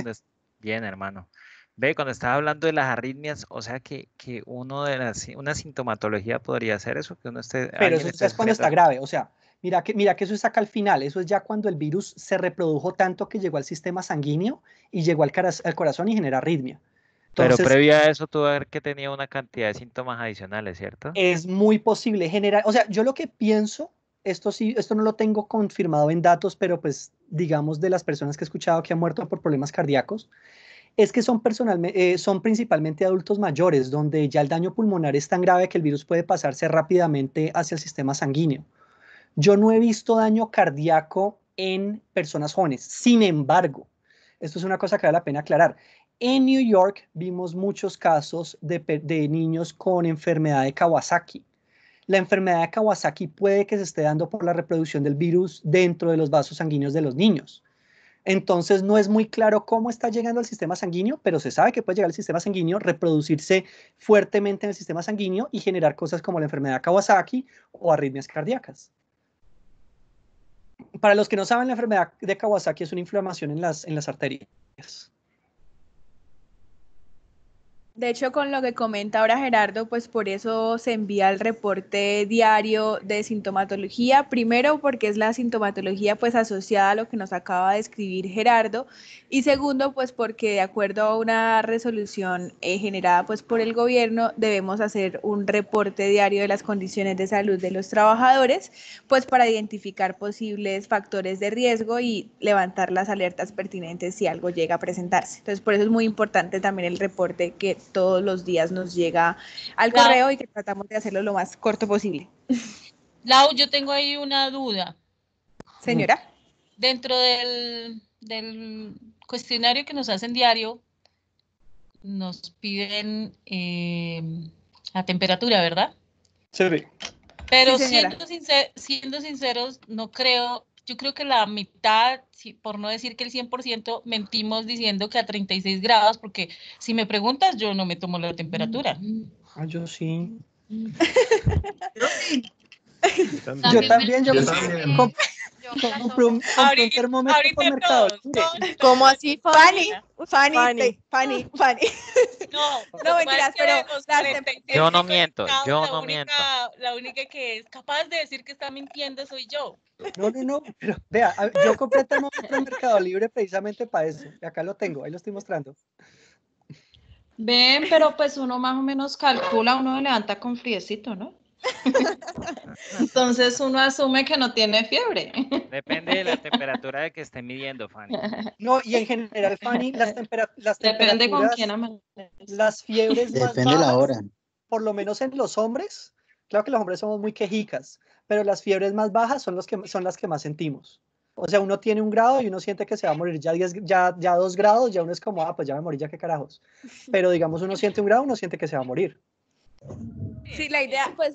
Bien, hermano. Ve, cuando estaba hablando de las arritmias, o sea que, uno de las, una sintomatología podría ser eso, que uno esté... Pero eso es cuando está grave, o sea, mira que, mira que eso está acá al final, eso es ya cuando el virus se reprodujo tanto que llegó al sistema sanguíneo y llegó al, al corazón y genera arritmia. Pero previa a eso tuve ver que tenía una cantidad de síntomas adicionales, ¿cierto? Es muy posible generar, o sea, yo lo que pienso esto sí, esto no lo tengo confirmado en datos, pero pues digamos de las personas que he escuchado que han muerto por problemas cardíacos, es que son, eh, son principalmente adultos mayores, donde ya el daño pulmonar es tan grave que el virus puede pasarse rápidamente hacia el sistema sanguíneo. Yo no he visto daño cardíaco en personas jóvenes. Sin embargo, esto es una cosa que vale la pena aclarar. En New York vimos muchos casos de niños con enfermedad de Kawasaki la enfermedad de Kawasaki puede que se esté dando por la reproducción del virus dentro de los vasos sanguíneos de los niños. Entonces no es muy claro cómo está llegando al sistema sanguíneo, pero se sabe que puede llegar al sistema sanguíneo, reproducirse fuertemente en el sistema sanguíneo y generar cosas como la enfermedad de Kawasaki o arritmias cardíacas. Para los que no saben, la enfermedad de Kawasaki es una inflamación en las, arterias. De hecho, con lo que comenta ahora Gerardo, pues por eso se envía el reporte diario de sintomatología. Primero, porque es la sintomatología pues asociada a lo que nos acaba de escribir Gerardo. Y segundo, pues porque de acuerdo a una resolución eh, generada pues por el gobierno, debemos hacer un reporte diario de las condiciones de salud de los trabajadores, pues para identificar posibles factores de riesgo y levantar las alertas pertinentes si algo llega a presentarse. Entonces, por eso es muy importante también el reporte que todos los días nos llega al correo y que tratamos de hacerlo lo más corto posible. <laughs> Lau, yo tengo ahí una duda. Señora. Dentro del, cuestionario que nos hacen diario, nos piden em, la temperatura, ¿verdad? Sí. Pero siendo sinceros, no creo yo creo que la mitad, por no decir que el 100%, mentimos diciendo que a 36 grados, porque si me preguntas, yo no me tomo la temperatura. Ah, yo sí. <laughs> yo yo, también. Yo también. <laughs> un, un ¿Cómo así? Fanny, Fanny, Fanny, Fanny. No, <laughs> no <laughs> mentiras, pero yo no miento, yo no miento. La única que es capaz de decir que está mintiendo soy yo. No, no, no, pero vea, yo compré termómetro en Mercado Libre precisamente para eso. Acá lo tengo, ahí lo estoy mostrando. Ven, pero pues uno más o menos calcula, uno levanta con friecito, ¿no? <laughs> Entonces uno asume que no tiene fiebre. Depende de la temperatura de que esté midiendo, Fanny. No, y en general, Fanny, las, <laughs> las Depende temperaturas. Depende con quién Las fiebres. Depende la hora. Por lo menos en los hombres, claro que los hombres somos muy quejicas, pero las fiebres más bajas son, los que, son las que más sentimos. O sea, uno tiene un grado y uno siente que se va a morir ya, ya, dos grados, ya uno es como, ah, pues ya me morí, ya qué carajos. Pero digamos, uno siente un grado, uno siente que se va a morir. Sí, la idea, pues,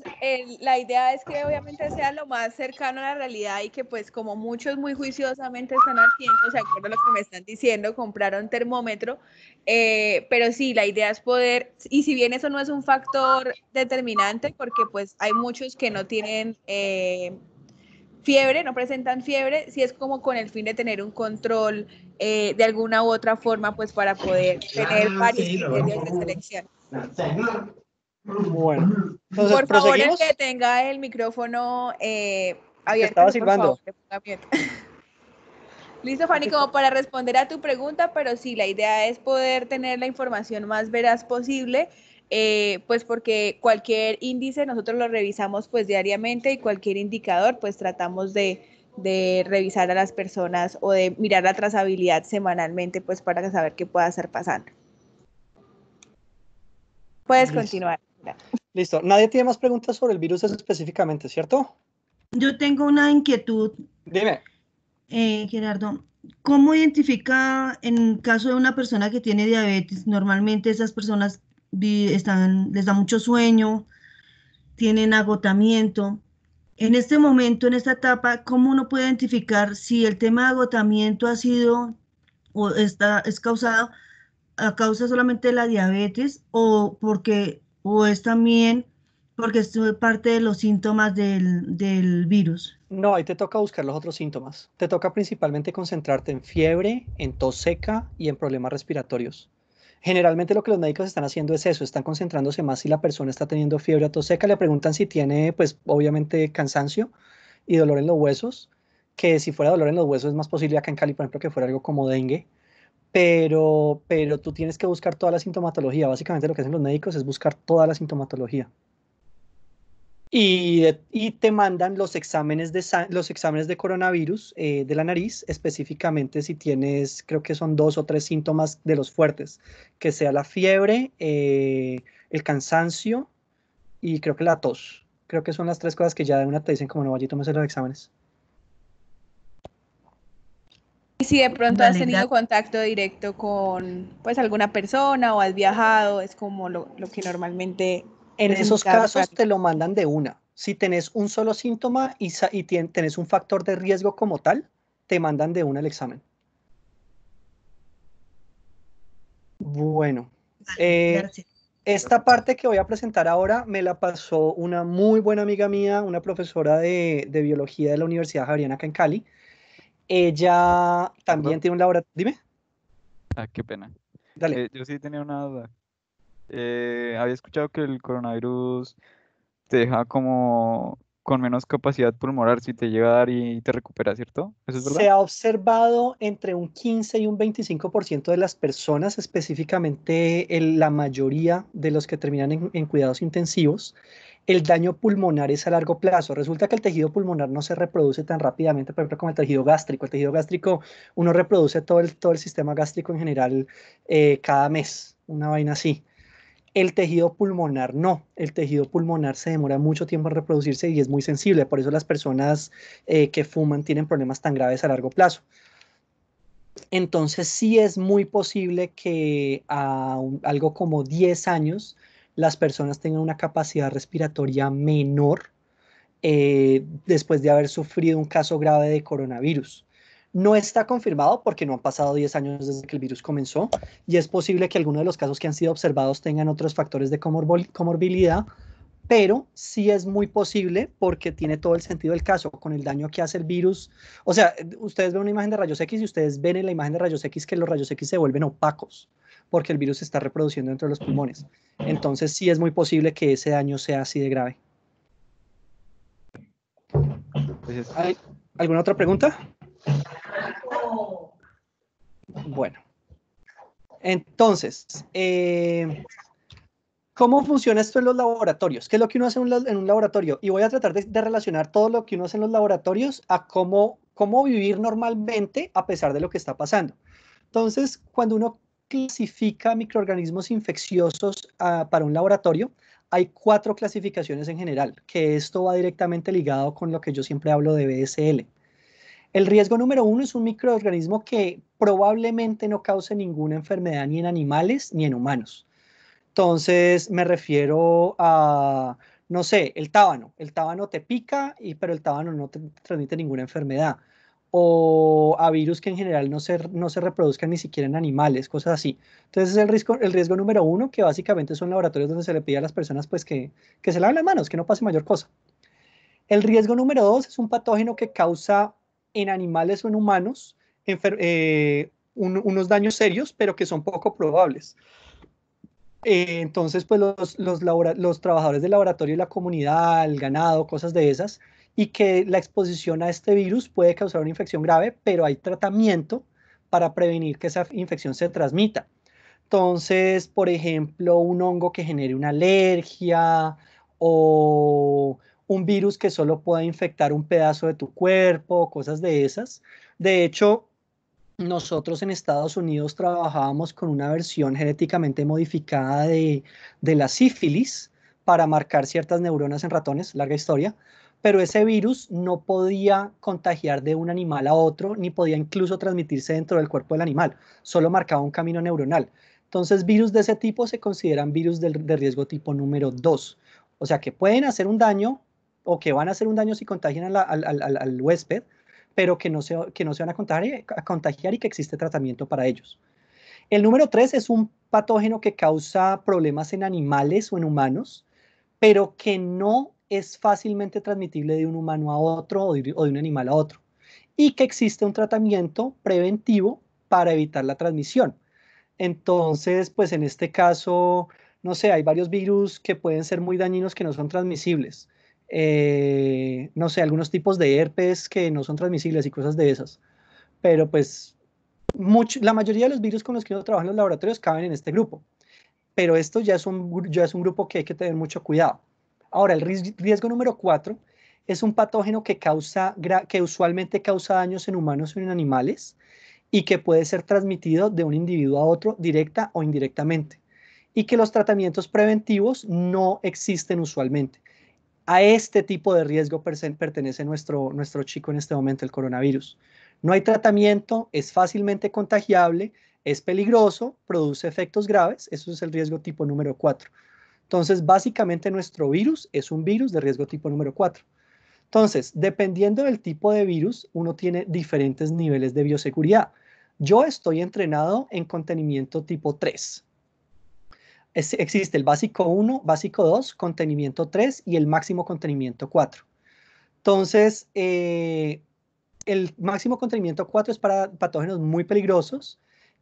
la idea es que obviamente sea lo más cercano a la realidad y que pues como muchos muy juiciosamente están haciendo, se acuerda lo que me están diciendo, compraron termómetro, eh, pero sí, la idea es poder, y si bien eso no es un factor determinante, porque pues hay muchos que no tienen eh, fiebre, no presentan fiebre, si sí es como con el fin de tener un control eh, de alguna u otra forma, pues para poder tener varios criterios de selección. Bueno, por favor, el que tenga el micrófono eh, ah, abierto. Estaba silbando. <laughs> Listo, Fanny, como para responder a tu pregunta, pero sí, la idea es poder tener la información más veraz posible, eh, pues porque cualquier índice nosotros lo revisamos pues diariamente y cualquier indicador pues tratamos de, de revisar a las personas o de mirar la trazabilidad semanalmente pues para saber qué pueda estar pasando. Puedes continuar. Listo. Nadie tiene más preguntas sobre el virus específicamente, ¿cierto? Yo tengo una inquietud. Dime. Eh, Gerardo, ¿cómo identifica en caso de una persona que tiene diabetes? Normalmente esas personas les da mucho sueño, tienen agotamiento. En este momento, en esta etapa, ¿cómo uno puede identificar si el tema de agotamiento ha sido o está, es causado a causa solamente de la diabetes o porque o es también porque es parte de los síntomas del, del, virus? No, ahí te toca buscar los otros síntomas. Te toca principalmente concentrarte en fiebre, en tos seca y en problemas respiratorios. Generalmente lo que los médicos están haciendo es eso, están concentrándose más si la persona está teniendo fiebre o tos seca, le preguntan si tiene, pues obviamente, cansancio y dolor en los huesos, que si fuera dolor en los huesos es más posible acá en Cali, por ejemplo, que fuera algo como dengue pero, pero tú tienes que buscar toda la sintomatología. Básicamente lo que hacen los médicos es buscar toda la sintomatología. Y, te mandan los exámenes de, los exámenes de coronavirus eh, de la nariz, específicamente si tienes, creo que son dos o tres síntomas de los fuertes, que sea la fiebre, eh, el cansancio y creo que la tos. Creo que son las tres cosas que ya de una te dicen como no, vaya, tomes los exámenes. Y si de pronto has tenido contacto directo con pues alguna persona o has viajado, es como lo, que normalmente... En esos casos te lo mandan de una. Si tenés un solo síntoma y, tenés un factor de riesgo como tal, te mandan de una el examen. Bueno, eh, esta parte que voy a presentar ahora me la pasó una muy buena amiga mía, una profesora de, de biología de la Universidad Javeriana acá en Cali ella también tiene un laboratorio. Dime. Ah, qué pena. Dale. Eh, yo sí tenía una duda. Eh, había escuchado que el coronavirus te deja como con menos capacidad pulmonar si te llega a dar y te recupera, ¿cierto? ¿Eso es verdad? Se ha observado entre un 15 y un 25% de las personas, específicamente la mayoría de los que terminan en cuidados intensivos, el daño pulmonar es a largo plazo. Resulta que el tejido pulmonar no se reproduce tan rápidamente, por ejemplo, como el tejido gástrico. El tejido gástrico, uno reproduce todo el, todo el sistema gástrico en general eh, cada mes, una vaina así. El tejido pulmonar no, el tejido pulmonar se demora mucho tiempo en reproducirse y es muy sensible, por eso las personas eh, que fuman tienen problemas tan graves a largo plazo. Entonces sí es muy posible que a algo como 10 años las personas tengan una capacidad respiratoria menor eh, después de haber sufrido un caso grave de coronavirus. No está confirmado porque no han pasado 10 años desde que el virus comenzó y es posible que algunos de los casos que han sido observados tengan otros factores de comorbilidad, pero sí es muy posible porque tiene todo el sentido del caso con el daño que hace el virus. O sea, ustedes ven una imagen de rayos X y ustedes ven en la imagen de rayos X que los rayos X se vuelven opacos porque el virus se está reproduciendo dentro de los pulmones. Entonces sí es muy posible que ese daño sea así de grave. ¿Hay ¿Alguna otra pregunta? Bueno. Entonces, eh, ¿cómo funciona esto en los laboratorios? ¿Qué es lo que uno hace en un laboratorio? Y voy a tratar de, relacionar todo lo que uno hace en los laboratorios a cómo, cómo vivir normalmente a pesar de lo que está pasando. Entonces, cuando uno clasifica microorganismos infecciosos ah, para un laboratorio, hay cuatro clasificaciones en general, que esto va directamente ligado con lo que yo siempre hablo de BSL. El riesgo número uno es un microorganismo que probablemente no cause ninguna enfermedad ni en animales ni en humanos. Entonces me refiero a, no sé, el tábano. El tábano te pica, y, pero el tábano no te transmite ninguna enfermedad o a virus que en general no se, no se reproduzcan ni siquiera en animales, cosas así. Entonces es el riesgo, el riesgo número uno, que básicamente son laboratorios donde se le pide a las personas pues, que, que se laven las manos, que no pase mayor cosa. El riesgo número dos es un patógeno que causa en animales o en humanos eh, unos daños serios, pero que son poco probables. Eh, entonces, pues los, los trabajadores del laboratorio y la comunidad, el ganado, cosas de esas, y que la exposición a este virus puede causar una infección grave, pero hay tratamiento para prevenir que esa infección se transmita. Entonces, por ejemplo, un hongo que genere una alergia o un virus que solo pueda infectar un pedazo de tu cuerpo, cosas de esas. De hecho, nosotros en Estados Unidos trabajábamos con una versión genéticamente modificada de, de la sífilis para marcar ciertas neuronas en ratones, larga historia, pero ese virus no podía contagiar de un animal a otro, ni podía incluso transmitirse dentro del cuerpo del animal, solo marcaba un camino neuronal. Entonces, virus de ese tipo se consideran virus de, riesgo tipo número 2, o sea que pueden hacer un daño o que van a hacer un daño si contagian al, huésped, pero que no se, que no se van a eh, a contagiar y que existe tratamiento para ellos. El número 3 es un patógeno que causa problemas en animales o en humanos, pero que no es fácilmente transmitible de un humano a otro o de, un animal a otro y que existe un tratamiento preventivo para evitar la transmisión. Entonces, pues en este caso, no sé, hay varios virus que pueden ser muy dañinos que no son transmisibles. Eh, no sé, algunos tipos de herpes que no son transmisibles y cosas de esas. Pero pues la mayoría de los virus con los que uno trabaja en los laboratorios caben en este grupo. Pero esto ya es ya es un grupo que hay que tener mucho cuidado. Ahora, el riesgo número cuatro es un patógeno que, que usualmente causa daños en humanos o en animales y que puede ser transmitido de un individuo a otro directa o indirectamente y que los tratamientos preventivos no existen usualmente. A este tipo de riesgo pertenece nuestro, nuestro chico en este momento, el coronavirus. No hay tratamiento, es fácilmente contagiable, es peligroso, produce efectos graves, eso es el riesgo tipo número cuatro. Entonces, básicamente nuestro virus es un virus de riesgo tipo número 4. Entonces, dependiendo del tipo de virus, uno tiene diferentes niveles de bioseguridad. Yo estoy entrenado en contenimiento tipo 3. existe el básico 1, básico 2, contenimiento 3 y el máximo contenimiento 4. Entonces, eh, el máximo contenimiento 4 es para patógenos muy peligrosos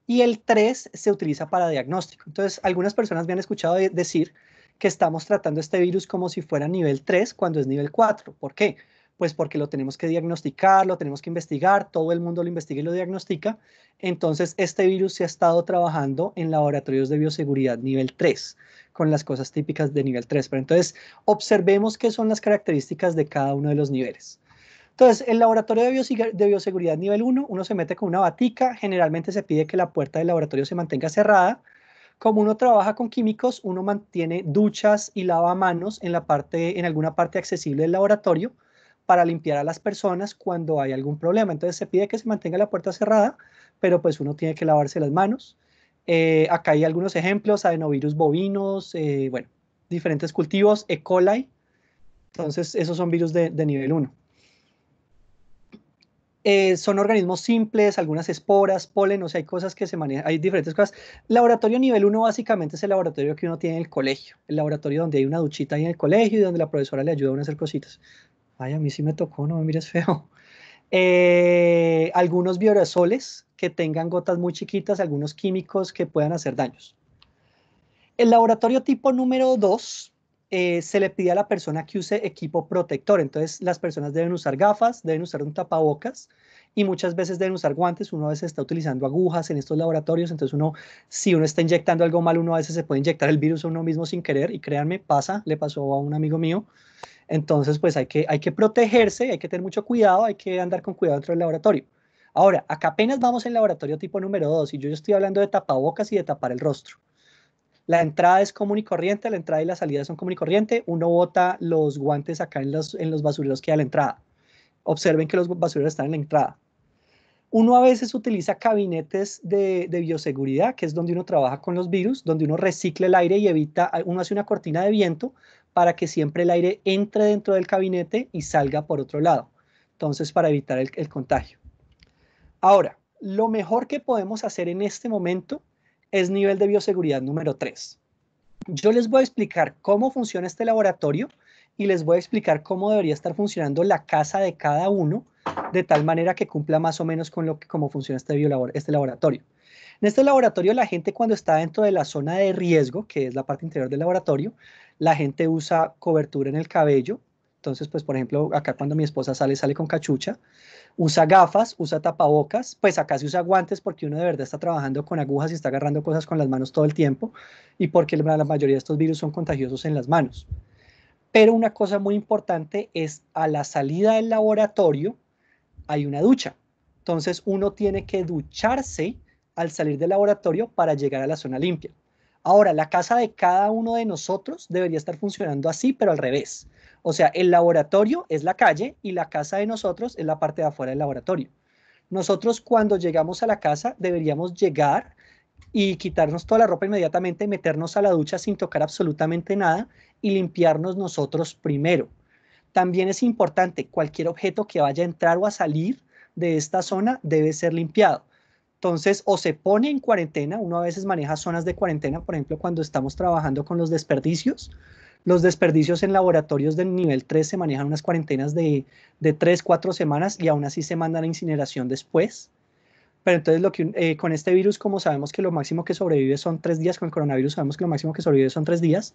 y el 3 se utiliza para diagnóstico. Entonces, algunas personas me han escuchado decir que estamos tratando este virus como si fuera nivel 3 cuando es nivel 4. ¿Por qué? Pues porque lo tenemos que diagnosticar, lo tenemos que investigar, todo el mundo lo investiga y lo diagnostica. Entonces, este virus se ha estado trabajando en laboratorios de bioseguridad nivel 3, con las cosas típicas de nivel 3. Pero entonces, observemos qué son las características de cada uno de los niveles. Entonces, el laboratorio de, de bioseguridad nivel 1, uno se mete con una batica, generalmente se pide que la puerta del laboratorio se mantenga cerrada, como uno trabaja con químicos, uno mantiene duchas y lavamanos en, la parte, en alguna parte accesible del laboratorio para limpiar a las personas cuando hay algún problema. Entonces se pide que se mantenga la puerta cerrada, pero pues uno tiene que lavarse las manos. Eh, acá hay algunos ejemplos, adenovirus bovinos, eh, bueno, diferentes cultivos, E. coli. Entonces esos son virus de, de nivel 1. Eh, son organismos simples, algunas esporas, polen, o sea, hay cosas que se manejan, hay diferentes cosas. Laboratorio nivel 1 básicamente es el laboratorio que uno tiene en el colegio, el laboratorio donde hay una duchita ahí en el colegio y donde la profesora le ayuda a uno a hacer cositas. Ay, a mí sí me tocó, no me mires feo. <laughs> Eh, algunos bioresoles que tengan gotas muy chiquitas, algunos químicos que puedan hacer daños. El laboratorio tipo número 2 eh, se le pide a la persona que use equipo protector. Entonces, las personas deben usar gafas, deben usar un tapabocas y muchas veces deben usar guantes. Uno a veces está utilizando agujas en estos laboratorios, entonces uno, si uno está inyectando algo mal, uno a veces se puede inyectar el virus a uno mismo sin querer y créanme, pasa, le pasó a un amigo mío. Entonces, pues hay que, hay que protegerse, hay que tener mucho cuidado, hay que andar con cuidado dentro del laboratorio. Ahora, acá apenas vamos en laboratorio tipo número 2 y yo estoy hablando de tapabocas y de tapar el rostro. La entrada es común y corriente, la entrada y la salida son común y corriente. Uno bota los guantes acá en los, en los basureros que hay a la entrada. Observen que los basureros están en la entrada. Uno a veces utiliza cabinetes de, bioseguridad, que es donde uno trabaja con los virus, donde uno recicla el aire y evita, uno hace una cortina de viento para que siempre el aire entre dentro del gabinete y salga por otro lado. Entonces, para evitar el, el contagio. Ahora, lo mejor que podemos hacer en este momento es nivel de bioseguridad número 3. Yo les voy a explicar cómo funciona este laboratorio y les voy a explicar cómo debería estar funcionando la casa de cada uno, de tal manera que cumpla más o menos con lo que, cómo funciona este, este laboratorio. En este laboratorio, la gente cuando está dentro de la zona de riesgo, que es la parte interior del laboratorio, la gente usa cobertura en el cabello, entonces, pues por ejemplo, acá cuando mi esposa sale, sale con cachucha, usa gafas, usa tapabocas, pues acá se usa guantes porque uno de verdad está trabajando con agujas y está agarrando cosas con las manos todo el tiempo y porque la, mayoría de estos virus son contagiosos en las manos. Pero una cosa muy importante es a la salida del laboratorio hay una ducha. Entonces uno tiene que ducharse al salir del laboratorio para llegar a la zona limpia. Ahora, la casa de cada uno de nosotros debería estar funcionando así, pero al revés. O sea, el laboratorio es la calle y la casa de nosotros es la parte de afuera del laboratorio. Nosotros cuando llegamos a la casa deberíamos llegar y quitarnos toda la ropa inmediatamente, meternos a la ducha sin tocar absolutamente nada y limpiarnos nosotros primero. También es importante, cualquier objeto que vaya a entrar o a salir de esta zona debe ser limpiado. Entonces, o se pone en cuarentena, uno a veces maneja zonas de cuarentena, por ejemplo, cuando estamos trabajando con los desperdicios, los desperdicios en laboratorios del nivel 3 se manejan unas cuarentenas de, de 3, 4 semanas y aún así se mandan a incineración después. Pero entonces lo que, eh, con este virus, como sabemos que lo máximo que sobrevive son 3 días, con el coronavirus sabemos que lo máximo que sobrevive son 3 días,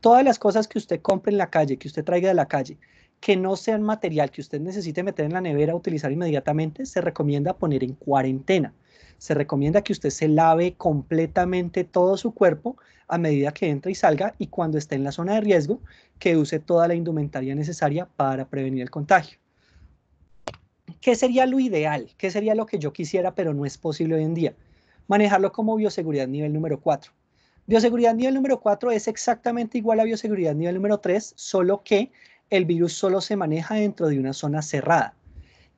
todas las cosas que usted compre en la calle, que usted traiga de la calle, que no sean material que usted necesite meter en la nevera, utilizar inmediatamente, se recomienda poner en cuarentena. Se recomienda que usted se lave completamente todo su cuerpo a medida que entra y salga y cuando esté en la zona de riesgo, que use toda la indumentaria necesaria para prevenir el contagio. ¿Qué sería lo ideal? ¿Qué sería lo que yo quisiera pero no es posible hoy en día? Manejarlo como bioseguridad nivel número 4. Bioseguridad nivel número 4 es exactamente igual a bioseguridad nivel número 3, solo que el virus solo se maneja dentro de una zona cerrada.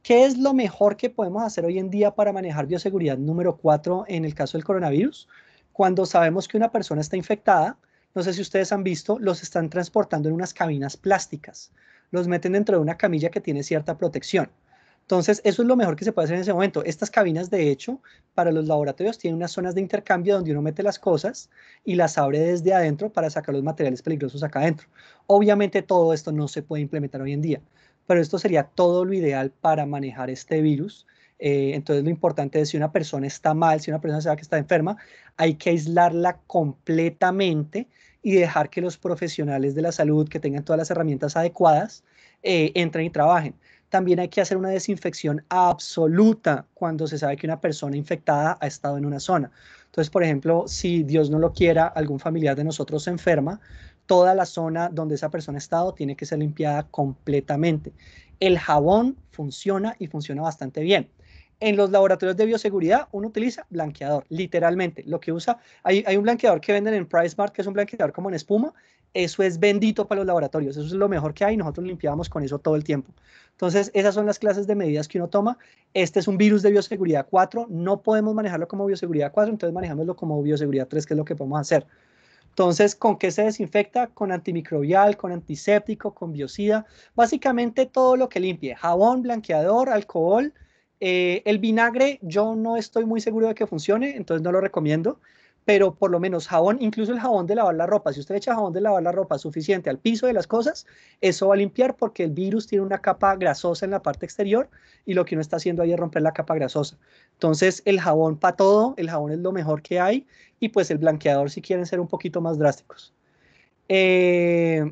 ¿Qué es lo mejor que podemos hacer hoy en día para manejar bioseguridad número 4 en el caso del coronavirus? cuando sabemos que una persona está infectada, no sé si ustedes han visto, los están transportando en unas cabinas plásticas. Los meten dentro de una camilla que tiene cierta protección. Entonces, eso es lo mejor que se puede hacer en ese momento. Estas cabinas, de hecho, para los laboratorios tienen unas zonas de intercambio donde uno mete las cosas y las abre desde adentro para sacar los materiales peligrosos acá adentro. Obviamente, todo esto no se puede implementar hoy en día, pero esto sería todo lo ideal para manejar este virus eh, entonces lo importante es si una persona está mal, si una persona sabe que está enferma, hay que aislarla completamente y dejar que los profesionales de la salud que tengan todas las herramientas adecuadas eh, entren y trabajen. También hay que hacer una desinfección absoluta cuando se sabe que una persona infectada ha estado en una zona. Entonces, por ejemplo, si Dios no lo quiera, algún familiar de nosotros se enferma, toda la zona donde esa persona ha estado tiene que ser limpiada completamente. El jabón funciona y funciona bastante bien en los laboratorios de bioseguridad uno utiliza blanqueador, literalmente. Lo que usa, hay, un blanqueador que venden en PriceMart, que es un blanqueador como en espuma. Eso es bendito para los laboratorios, eso es lo mejor que hay. Nosotros limpiábamos con eso todo el tiempo. Entonces, esas son las clases de medidas que uno toma. Este es un virus de bioseguridad 4, no podemos manejarlo como bioseguridad 4, entonces manejámoslo como bioseguridad 3, que es lo que podemos hacer. Entonces, ¿con qué se desinfecta? Con antimicrobial, con antiséptico, con biocida, básicamente todo lo que limpie, jabón, blanqueador, alcohol, eh, el vinagre yo no estoy muy seguro de que funcione, entonces no lo recomiendo, pero por lo menos jabón, incluso el jabón de lavar la ropa, si usted echa jabón de lavar la ropa suficiente al piso de las cosas, eso va a limpiar porque el virus tiene una capa grasosa en la parte exterior y lo que uno está haciendo ahí es romper la capa grasosa. Entonces el jabón para todo, el jabón es lo mejor que hay y pues el blanqueador si quieren ser un poquito más drásticos. Eh,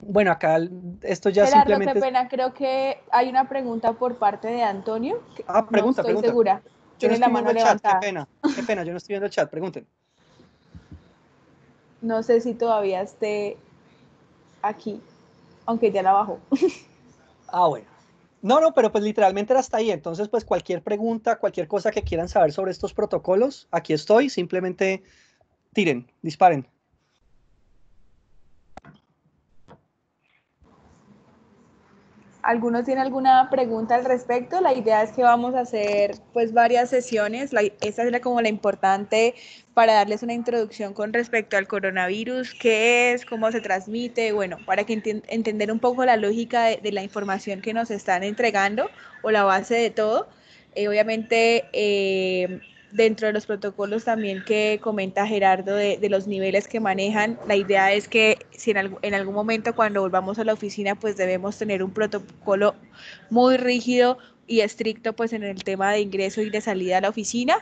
bueno, acá esto ya Gerardo, simplemente... qué pena, creo que hay una pregunta por parte de Antonio. Ah, pregunta, no estoy segura. Yo la mano levantada. qué pena, qué pena, yo no estoy viendo el chat, pregunten. <laughs> No sé si todavía esté aquí, aunque ya la bajó. <laughs> Ah, bueno. No, no, pero pues literalmente era hasta ahí. Entonces, pues cualquier pregunta, cualquier cosa que quieran saber sobre estos protocolos, aquí estoy. Simplemente tiren, disparen. alguno tiene alguna pregunta al respecto, la idea es que vamos a hacer pues varias sesiones. esta es como la importante para darles una introducción con respecto al coronavirus, qué es, cómo se transmite, bueno, para que entender un poco la lógica de, la información que nos están entregando o la base de todo. Eh, obviamente... Eh, dentro de los protocolos también que comenta Gerardo de, los niveles que manejan, la idea es que si en, en, algún momento cuando volvamos a la oficina pues debemos tener un protocolo muy rígido y estricto pues en el tema de ingreso y de salida a la oficina,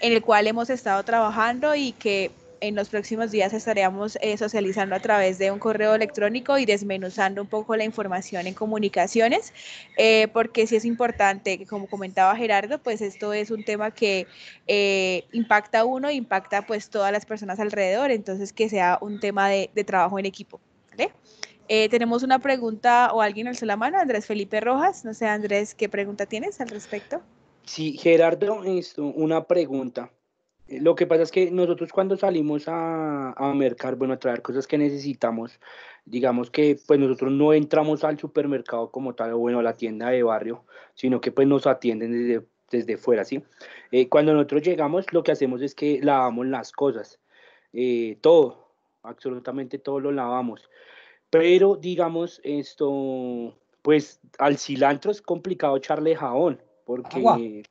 en el cual hemos estado trabajando y que en los próximos días estaremos eh, socializando a través de un correo electrónico y desmenuzando un poco la información en comunicaciones, eh, porque sí es importante, como comentaba Gerardo, pues esto es un tema que eh, impacta a uno, impacta pues todas las personas alrededor, entonces que sea un tema de, trabajo en equipo. tenemos una pregunta o alguien alzó la mano, Andrés Felipe Rojas. No sé, Andrés, ¿qué pregunta tienes al respecto? Sí, Gerardo, una pregunta. Lo que pasa es que nosotros cuando salimos a, a mercar, bueno, a traer cosas que necesitamos, digamos que pues nosotros no entramos al supermercado como tal, o bueno, a la tienda de barrio, sino que pues nos atienden desde, desde fuera, ¿sí? Eh, cuando nosotros llegamos, lo que hacemos es que lavamos las cosas, eh, todo, absolutamente todo lo lavamos. Pero digamos esto, pues al cilantro es complicado echarle jabón, porque...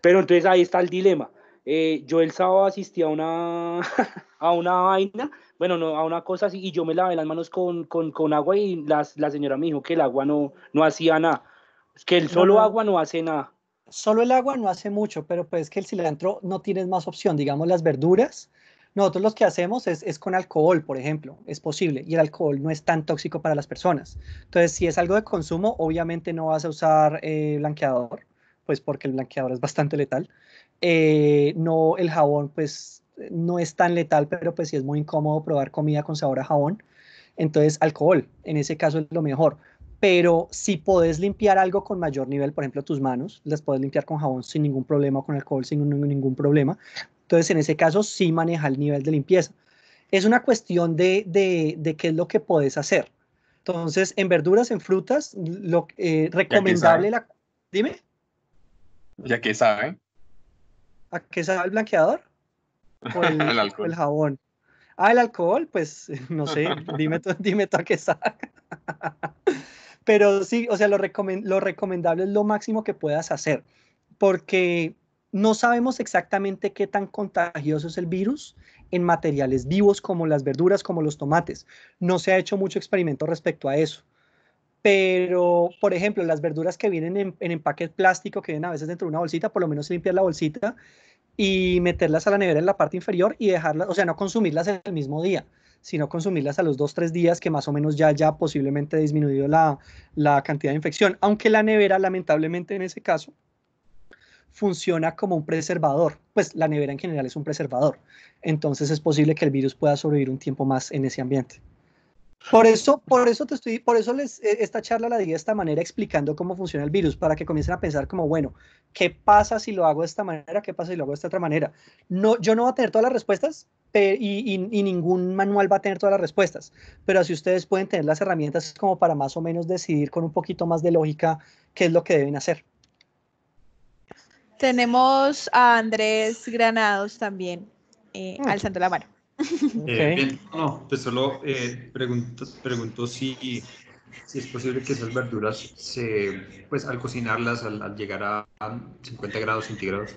Pero entonces ahí está el dilema eh, yo el sábado asistí a una, <laughs> a una vaina, bueno, no, a una cosa así, y yo me lavé las manos con, con, con agua y la señora me dijo que el agua no, no hacía nada, que el solo agua no hace nada. Solo el agua no hace mucho, pero pues que el cilantro no tienes más opción, digamos las verduras. Nosotros lo que hacemos es, es, con alcohol, por ejemplo, es posible, y el alcohol no es tan tóxico para las personas. Entonces, si es algo de consumo, obviamente no vas a usar eh, blanqueador, pues porque el blanqueador es bastante letal. Eh, no, el jabón pues no es tan letal, pero pues sí es muy incómodo probar comida con sabor a jabón. Entonces, alcohol, en ese caso es lo mejor. Pero si puedes limpiar algo con mayor nivel, por ejemplo, tus manos, las puedes limpiar con jabón sin ningún problema, con alcohol sin ningún problema. Entonces, en ese caso, sí maneja el nivel de limpieza. Es una cuestión de, de, qué es lo que puedes hacer. Entonces, en verduras, en frutas, lo eh, recomendable la... Dime. Ya que saben qué sabe el blanqueador? <laughs> el, jabón? Ah, el alcohol, pues <laughs> no sé, dime tú, dime a qué sabe. <laughs> Pero sí, o sea, lo, lo recomendable es lo máximo que puedas hacer, porque no sabemos exactamente qué tan contagioso es el virus en materiales vivos como las verduras, como los tomates. No se ha hecho mucho experimento respecto a eso pero por ejemplo, las verduras que vienen en, en empaque plástico, que vienen a veces dentro de una bolsita, por lo menos limpiar la bolsita y meterlas a la nevera en la parte inferior y dejarlas, o sea, no consumirlas el mismo día, sino consumirlas a los dos, tres días que más o menos ya haya posiblemente disminuido la, la cantidad de infección, aunque la nevera lamentablemente en ese caso funciona como un preservador, pues la nevera en general es un preservador, entonces es posible que el virus pueda sobrevivir un tiempo más en ese ambiente. Por eso, por eso te estoy, por eso les, eh, esta charla la di de esta manera explicando cómo funciona el virus, para que comiencen a pensar como, bueno, ¿qué pasa si lo hago de esta manera? ¿Qué pasa si lo hago de esta otra manera? No, yo no voy a tener todas las respuestas y, ningún manual va a tener todas las respuestas, pero así ustedes pueden tener las herramientas como para más o menos decidir con un poquito más de lógica qué es lo que deben hacer. Tenemos a Andrés Granados también eh, al ah, alzando la mano. Eh, bien, no, pues solo eh, pregunto, si si es posible que esas verduras se, pues al cocinarlas, al, llegar a 50 grados centígrados,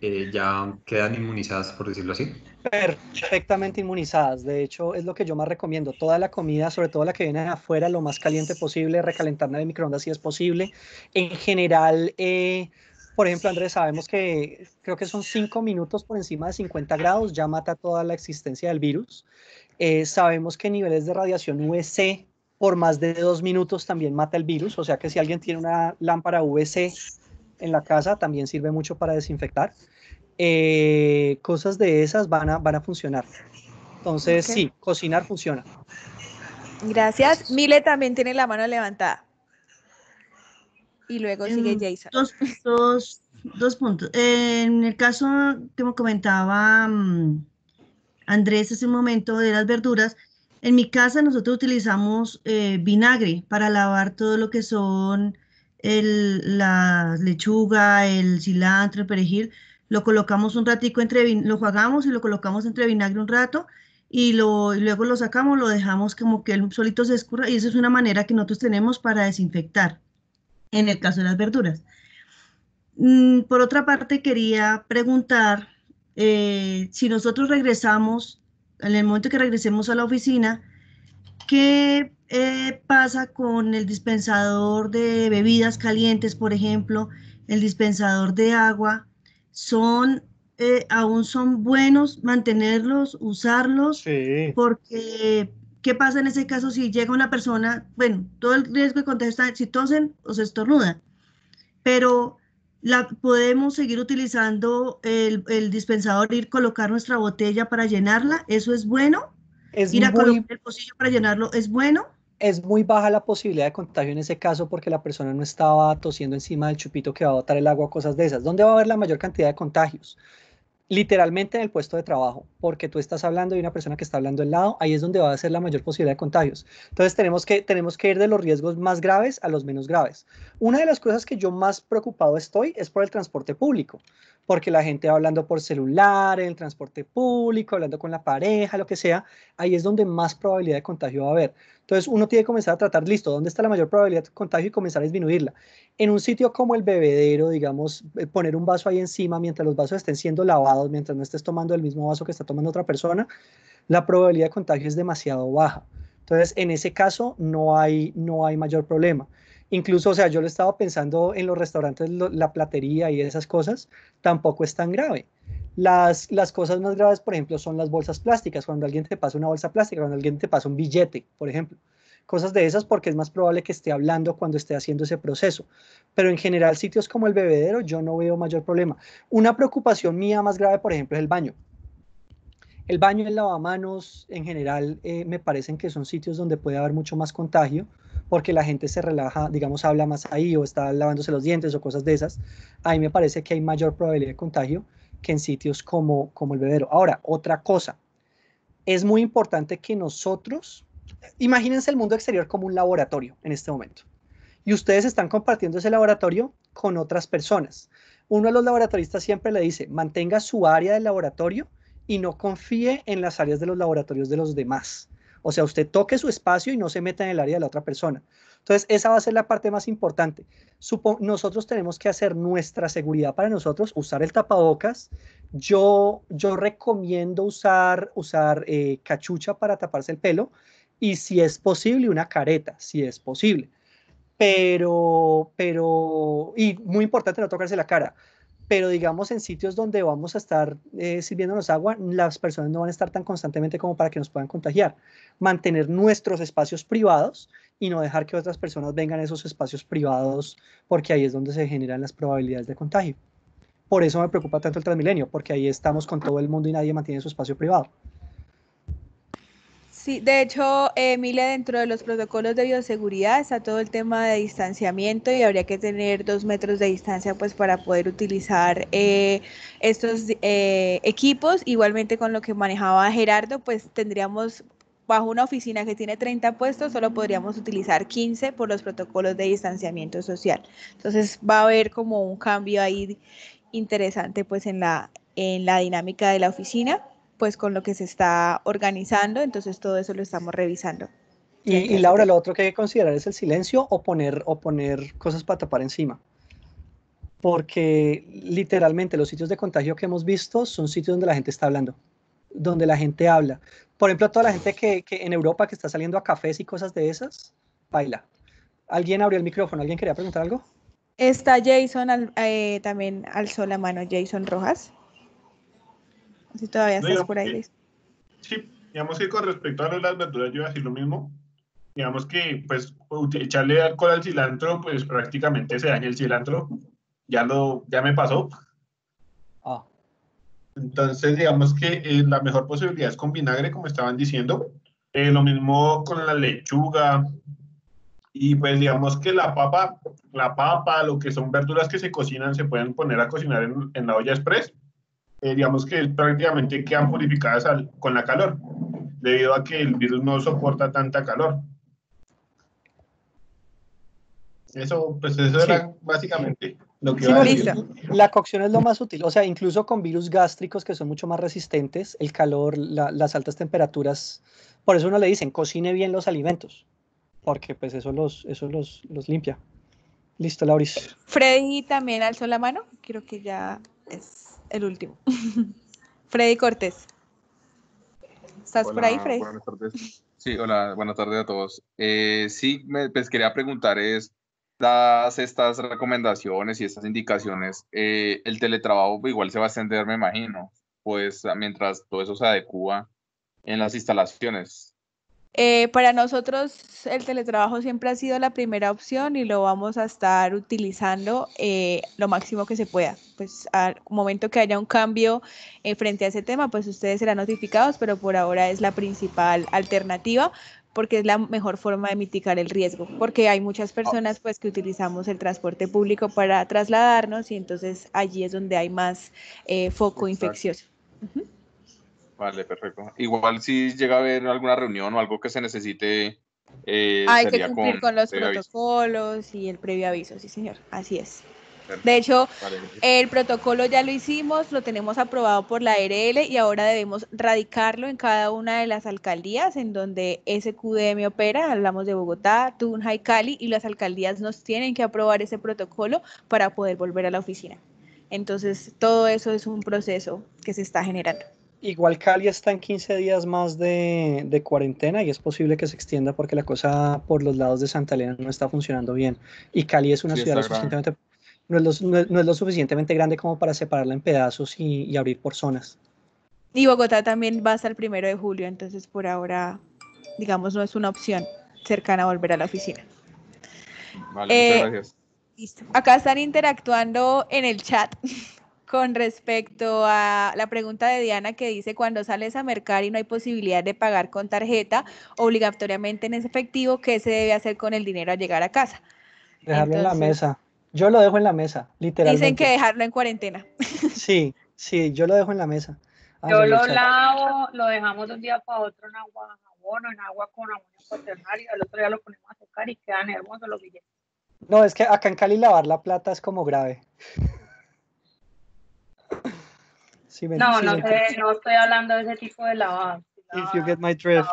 eh, ya quedan inmunizadas, por decirlo así. Perfectamente inmunizadas. De hecho, es lo que yo más recomiendo. Toda la comida, sobre todo la que viene de afuera, lo más caliente posible, recalentarla de microondas si es posible. En general, eh, por ejemplo, Andrés, sabemos que creo que son cinco minutos por encima de 50 grados, ya mata toda la existencia del virus. Eh, sabemos que niveles de radiación UVC por más de dos minutos también mata el virus, o sea que si alguien tiene una lámpara UVC en la casa, también sirve mucho para desinfectar. Eh, cosas de esas van a, van a funcionar. Entonces, sí, cocinar funciona. Gracias. Mile también tiene la mano levantada y luego em, sigue Jason. Dos, dos puntos. en el caso que me comentaba mm, Andrés hace un momento de las verduras, en mi casa nosotros utilizamos eh, vinagre para lavar todo lo que son el, la lechuga, el cilantro, el perejil. Lo colocamos un ratico entre, lo jugamos y lo colocamos entre vinagre un rato y, lo, luego lo sacamos, lo dejamos como que él solito se escurra y esa es una manera que nosotros tenemos para desinfectar en el caso de las verduras. Mm, por otra parte, quería preguntar eh, si nosotros regresamos, en el momento que regresemos a la oficina, ¿qué eh, pasa con el dispensador de bebidas calientes, por ejemplo, el dispensador de agua? ¿Son, eh, aún son buenos mantenerlos, usarlos? Porque ¿Qué pasa en ese caso si llega una persona, bueno, todo el riesgo de contagio está, si tosen o se estornuda, pero la, podemos seguir utilizando el, dispensador, ir colocar nuestra botella para llenarla, eso es bueno. ir a colocar el pocillo para llenarlo, es bueno. Es muy baja la posibilidad de contagio en ese caso porque la persona no estaba tosiendo encima del chupito que va a botar el agua, cosas de esas. ¿Dónde va a haber la mayor cantidad de contagios? literalmente en el puesto de trabajo, porque tú estás hablando y una persona que está hablando al lado, ahí es donde va a ser la mayor posibilidad de contagios. Entonces tenemos que, tenemos que ir de los riesgos más graves a los menos graves. Una de las cosas que yo más preocupado estoy es por el transporte público, porque la gente va hablando por celular, en el transporte público, hablando con la pareja, lo que sea, ahí es donde más probabilidad de contagio va a haber. Entonces uno tiene que comenzar a tratar, listo, ¿dónde está la mayor probabilidad de contagio y comenzar a disminuirla? En un sitio como el bebedero, digamos, eh, poner un vaso ahí encima mientras los vasos estén siendo lavados, mientras no estés tomando el mismo vaso que está tomando otra persona, la probabilidad de contagio es demasiado baja. Entonces, en ese caso no hay, no hay mayor problema. Incluso, o sea, yo lo estaba pensando en los restaurantes, la platería y esas cosas, tampoco es tan grave. Las, cosas más graves, por ejemplo, son las bolsas plásticas, cuando alguien te pasa una bolsa plástica, cuando alguien te pasa un billete, por ejemplo. Cosas de esas porque es más probable que esté hablando cuando esté haciendo ese proceso. Pero en general, sitios como el bebedero, yo no veo mayor problema. Una preocupación mía más grave, por ejemplo, es el baño. El baño y el lavamanos en general eh, me parecen que son sitios donde puede haber mucho más contagio porque la gente se relaja, digamos, habla más ahí o está lavándose los dientes o cosas de esas. Ahí me parece que hay mayor probabilidad de contagio que en sitios como, como el bebedero. Ahora, otra cosa, es muy importante que nosotros, imagínense el mundo exterior como un laboratorio en este momento, y ustedes están compartiendo ese laboratorio con otras personas. Uno de los laboratoristas siempre le dice, mantenga su área del laboratorio y no confíe en las áreas de los laboratorios de los demás. O sea, usted toque su espacio y no se meta en el área de la otra persona. Entonces, esa va a ser la parte más importante. nosotros tenemos que hacer nuestra seguridad para nosotros, usar el tapabocas. Yo, yo recomiendo usar, usar eh, cachucha para taparse el pelo y si es posible una careta, si es posible. Pero, pero, y muy importante no tocarse la cara pero digamos en sitios donde vamos a estar eh, sirviéndonos agua, las personas no van a estar tan constantemente como para que nos puedan contagiar. Mantener nuestros espacios privados y no dejar que otras personas vengan a esos espacios privados porque ahí es donde se generan las probabilidades de contagio. Por eso me preocupa tanto el Transmilenio, porque ahí estamos con todo el mundo y nadie mantiene su espacio privado. Sí, de hecho, Emilia, dentro de los protocolos de bioseguridad está todo el tema de distanciamiento y habría que tener dos metros de distancia pues para poder utilizar eh, estos eh, equipos. Igualmente con lo que manejaba Gerardo, pues tendríamos bajo una oficina que tiene 30 puestos, solo podríamos utilizar 15 por los protocolos de distanciamiento social. Entonces va a haber como un cambio ahí interesante pues en la, en la dinámica de la oficina pues con lo que se está organizando, entonces todo eso lo estamos revisando. Y, Laura, eh, lo otro que hay que considerar es el silencio o poner, o poner cosas para tapar encima. Porque literalmente los sitios de contagio que hemos visto son sitios donde la gente está hablando, donde la gente habla. Por ejemplo, toda la gente que, en Europa que está saliendo a cafés y cosas de esas, baila. ¿Alguien abrió el micrófono? ¿Alguien quería preguntar algo? Está Jason, eh, también alzó la mano Jason Rojas. Si todavía estás por ahí. sí, digamos que con respecto a las verduras, yo así decir lo mismo. Digamos que, pues, echarle alcohol al cilantro, pues prácticamente se daña el cilantro. Ya, lo, ya me pasó. Ah. Entonces, digamos que eh, la mejor posibilidad es con vinagre, como estaban diciendo. Eh, lo mismo con la lechuga. Y pues digamos que la papa, la papa, lo que son verduras que se cocinan, se pueden poner a cocinar en la olla express. Eh, digamos que prácticamente quedan purificadas con la calor, debido a que el virus no soporta tanta calor. Eso, pues eso era básicamente lo que iba a decir. La cocción es lo más útil, o sea, incluso con virus gástricos que son mucho más resistentes, el calor, las altas temperaturas, por eso uno le dicen, cocine bien los alimentos, porque pues eso los, eso los, los limpia. Listo, Lauris. Freddy también alzó la mano, quiero que ya es el último. <laughs> Freddy Cortés. ¿Estás por ahí, Freddy? Buenas tardes. Sí, hola, buenas tardes a todos. Eh, sí, me, pues quería preguntar es, dadas estas recomendaciones y estas indicaciones, eh, el teletrabajo igual se va a extender, me imagino, pues mientras todo eso se adecua en las instalaciones. Eh, para nosotros el teletrabajo siempre ha sido la primera opción y lo vamos a estar utilizando eh, lo máximo que se pueda. Pues al momento que haya un cambio eh, frente a ese tema, pues ustedes serán notificados, pero por ahora es la principal alternativa porque es la mejor forma de mitigar el riesgo, porque hay muchas personas pues que utilizamos el transporte público para trasladarnos y entonces allí es donde hay más foco infeccioso. Vale, perfecto. Igual si llega a haber alguna reunión o algo que se necesite. Eh, Hay que cumplir con, los protocolos y el previo aviso, sí, señor. Así es. De hecho, el protocolo ya lo hicimos, lo tenemos aprobado por la ARL y ahora debemos radicarlo en cada una de las alcaldías en donde SQDM opera. Hablamos de Bogotá, Tunja y Cali y las alcaldías nos tienen que aprobar ese protocolo para poder volver a la oficina. Entonces, todo eso es un proceso que se está generando. Igual Cali está en 15 días más de, cuarentena y es posible que se extienda porque la cosa por los lados de Santa Elena no está funcionando bien. Y Cali es una ciudad no, es lo, no, es lo, suficientemente grande como para separarla en pedazos y, abrir por zonas. Y Bogotá también va hasta el primero de julio, entonces por ahora, digamos, no es una opción cercana a volver a la oficina. Vale, eh, gracias. Listo. Acá están interactuando en el chat. <laughs> con respecto a la pregunta de Diana que dice, cuando sales a mercar y no hay posibilidad de pagar con tarjeta, obligatoriamente en ese efectivo, ¿qué se debe hacer con el dinero al llegar a casa? Dejarlo en la mesa. Yo lo dejo en la mesa, literalmente. Dicen que dejarlo en cuarentena. <laughs> Sí, sí, yo lo dejo en la mesa. Ah, yo lo lavo, lo dejamos de un día para otro en agua en agua con amonio y al otro día lo ponemos a secar y quedan hermosos los billetes. No, es que acá en Cali lavar la plata es como grave no, no, no estoy hablando de ese tipo de lavado. If you get my drift.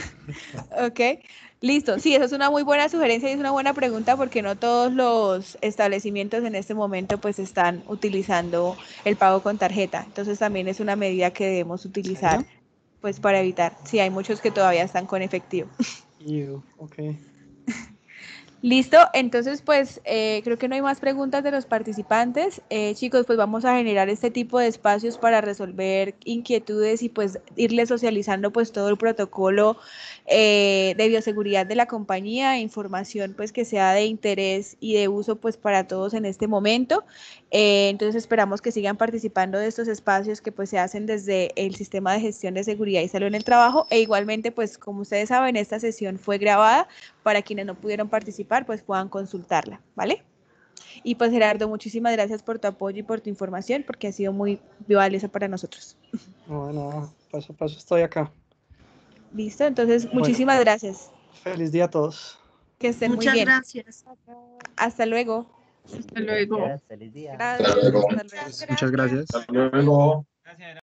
<laughs> ok, listo. Sí, eso es una muy buena sugerencia y es una buena pregunta porque no todos los establecimientos en este momento pues están utilizando el pago con tarjeta. Entonces también es una medida que debemos utilizar pues para evitar. si hay muchos que todavía están con efectivo. You, Listo, entonces pues eh, creo que no hay más preguntas de los participantes. Eh, chicos, pues vamos a generar este tipo de espacios para resolver inquietudes y pues irles socializando pues todo el protocolo eh, de bioseguridad de la compañía, información pues que sea de interés y de uso pues para todos en este momento. Eh, entonces esperamos que sigan participando de estos espacios que pues se hacen desde el sistema de gestión de seguridad y salud en el trabajo e igualmente pues como ustedes saben esta sesión fue grabada para quienes no pudieron participar pues puedan consultarla, ¿vale? Y pues Gerardo, muchísimas gracias por tu apoyo y por tu información porque ha sido muy valiosa para nosotros. Bueno, paso a paso estoy acá. Listo, entonces muchísimas gracias. Feliz día a todos. Que estén muy bien. Muchas gracias. Hasta luego. Hasta luego. Gracias, hasta luego. Muchas gracias. Hasta luego.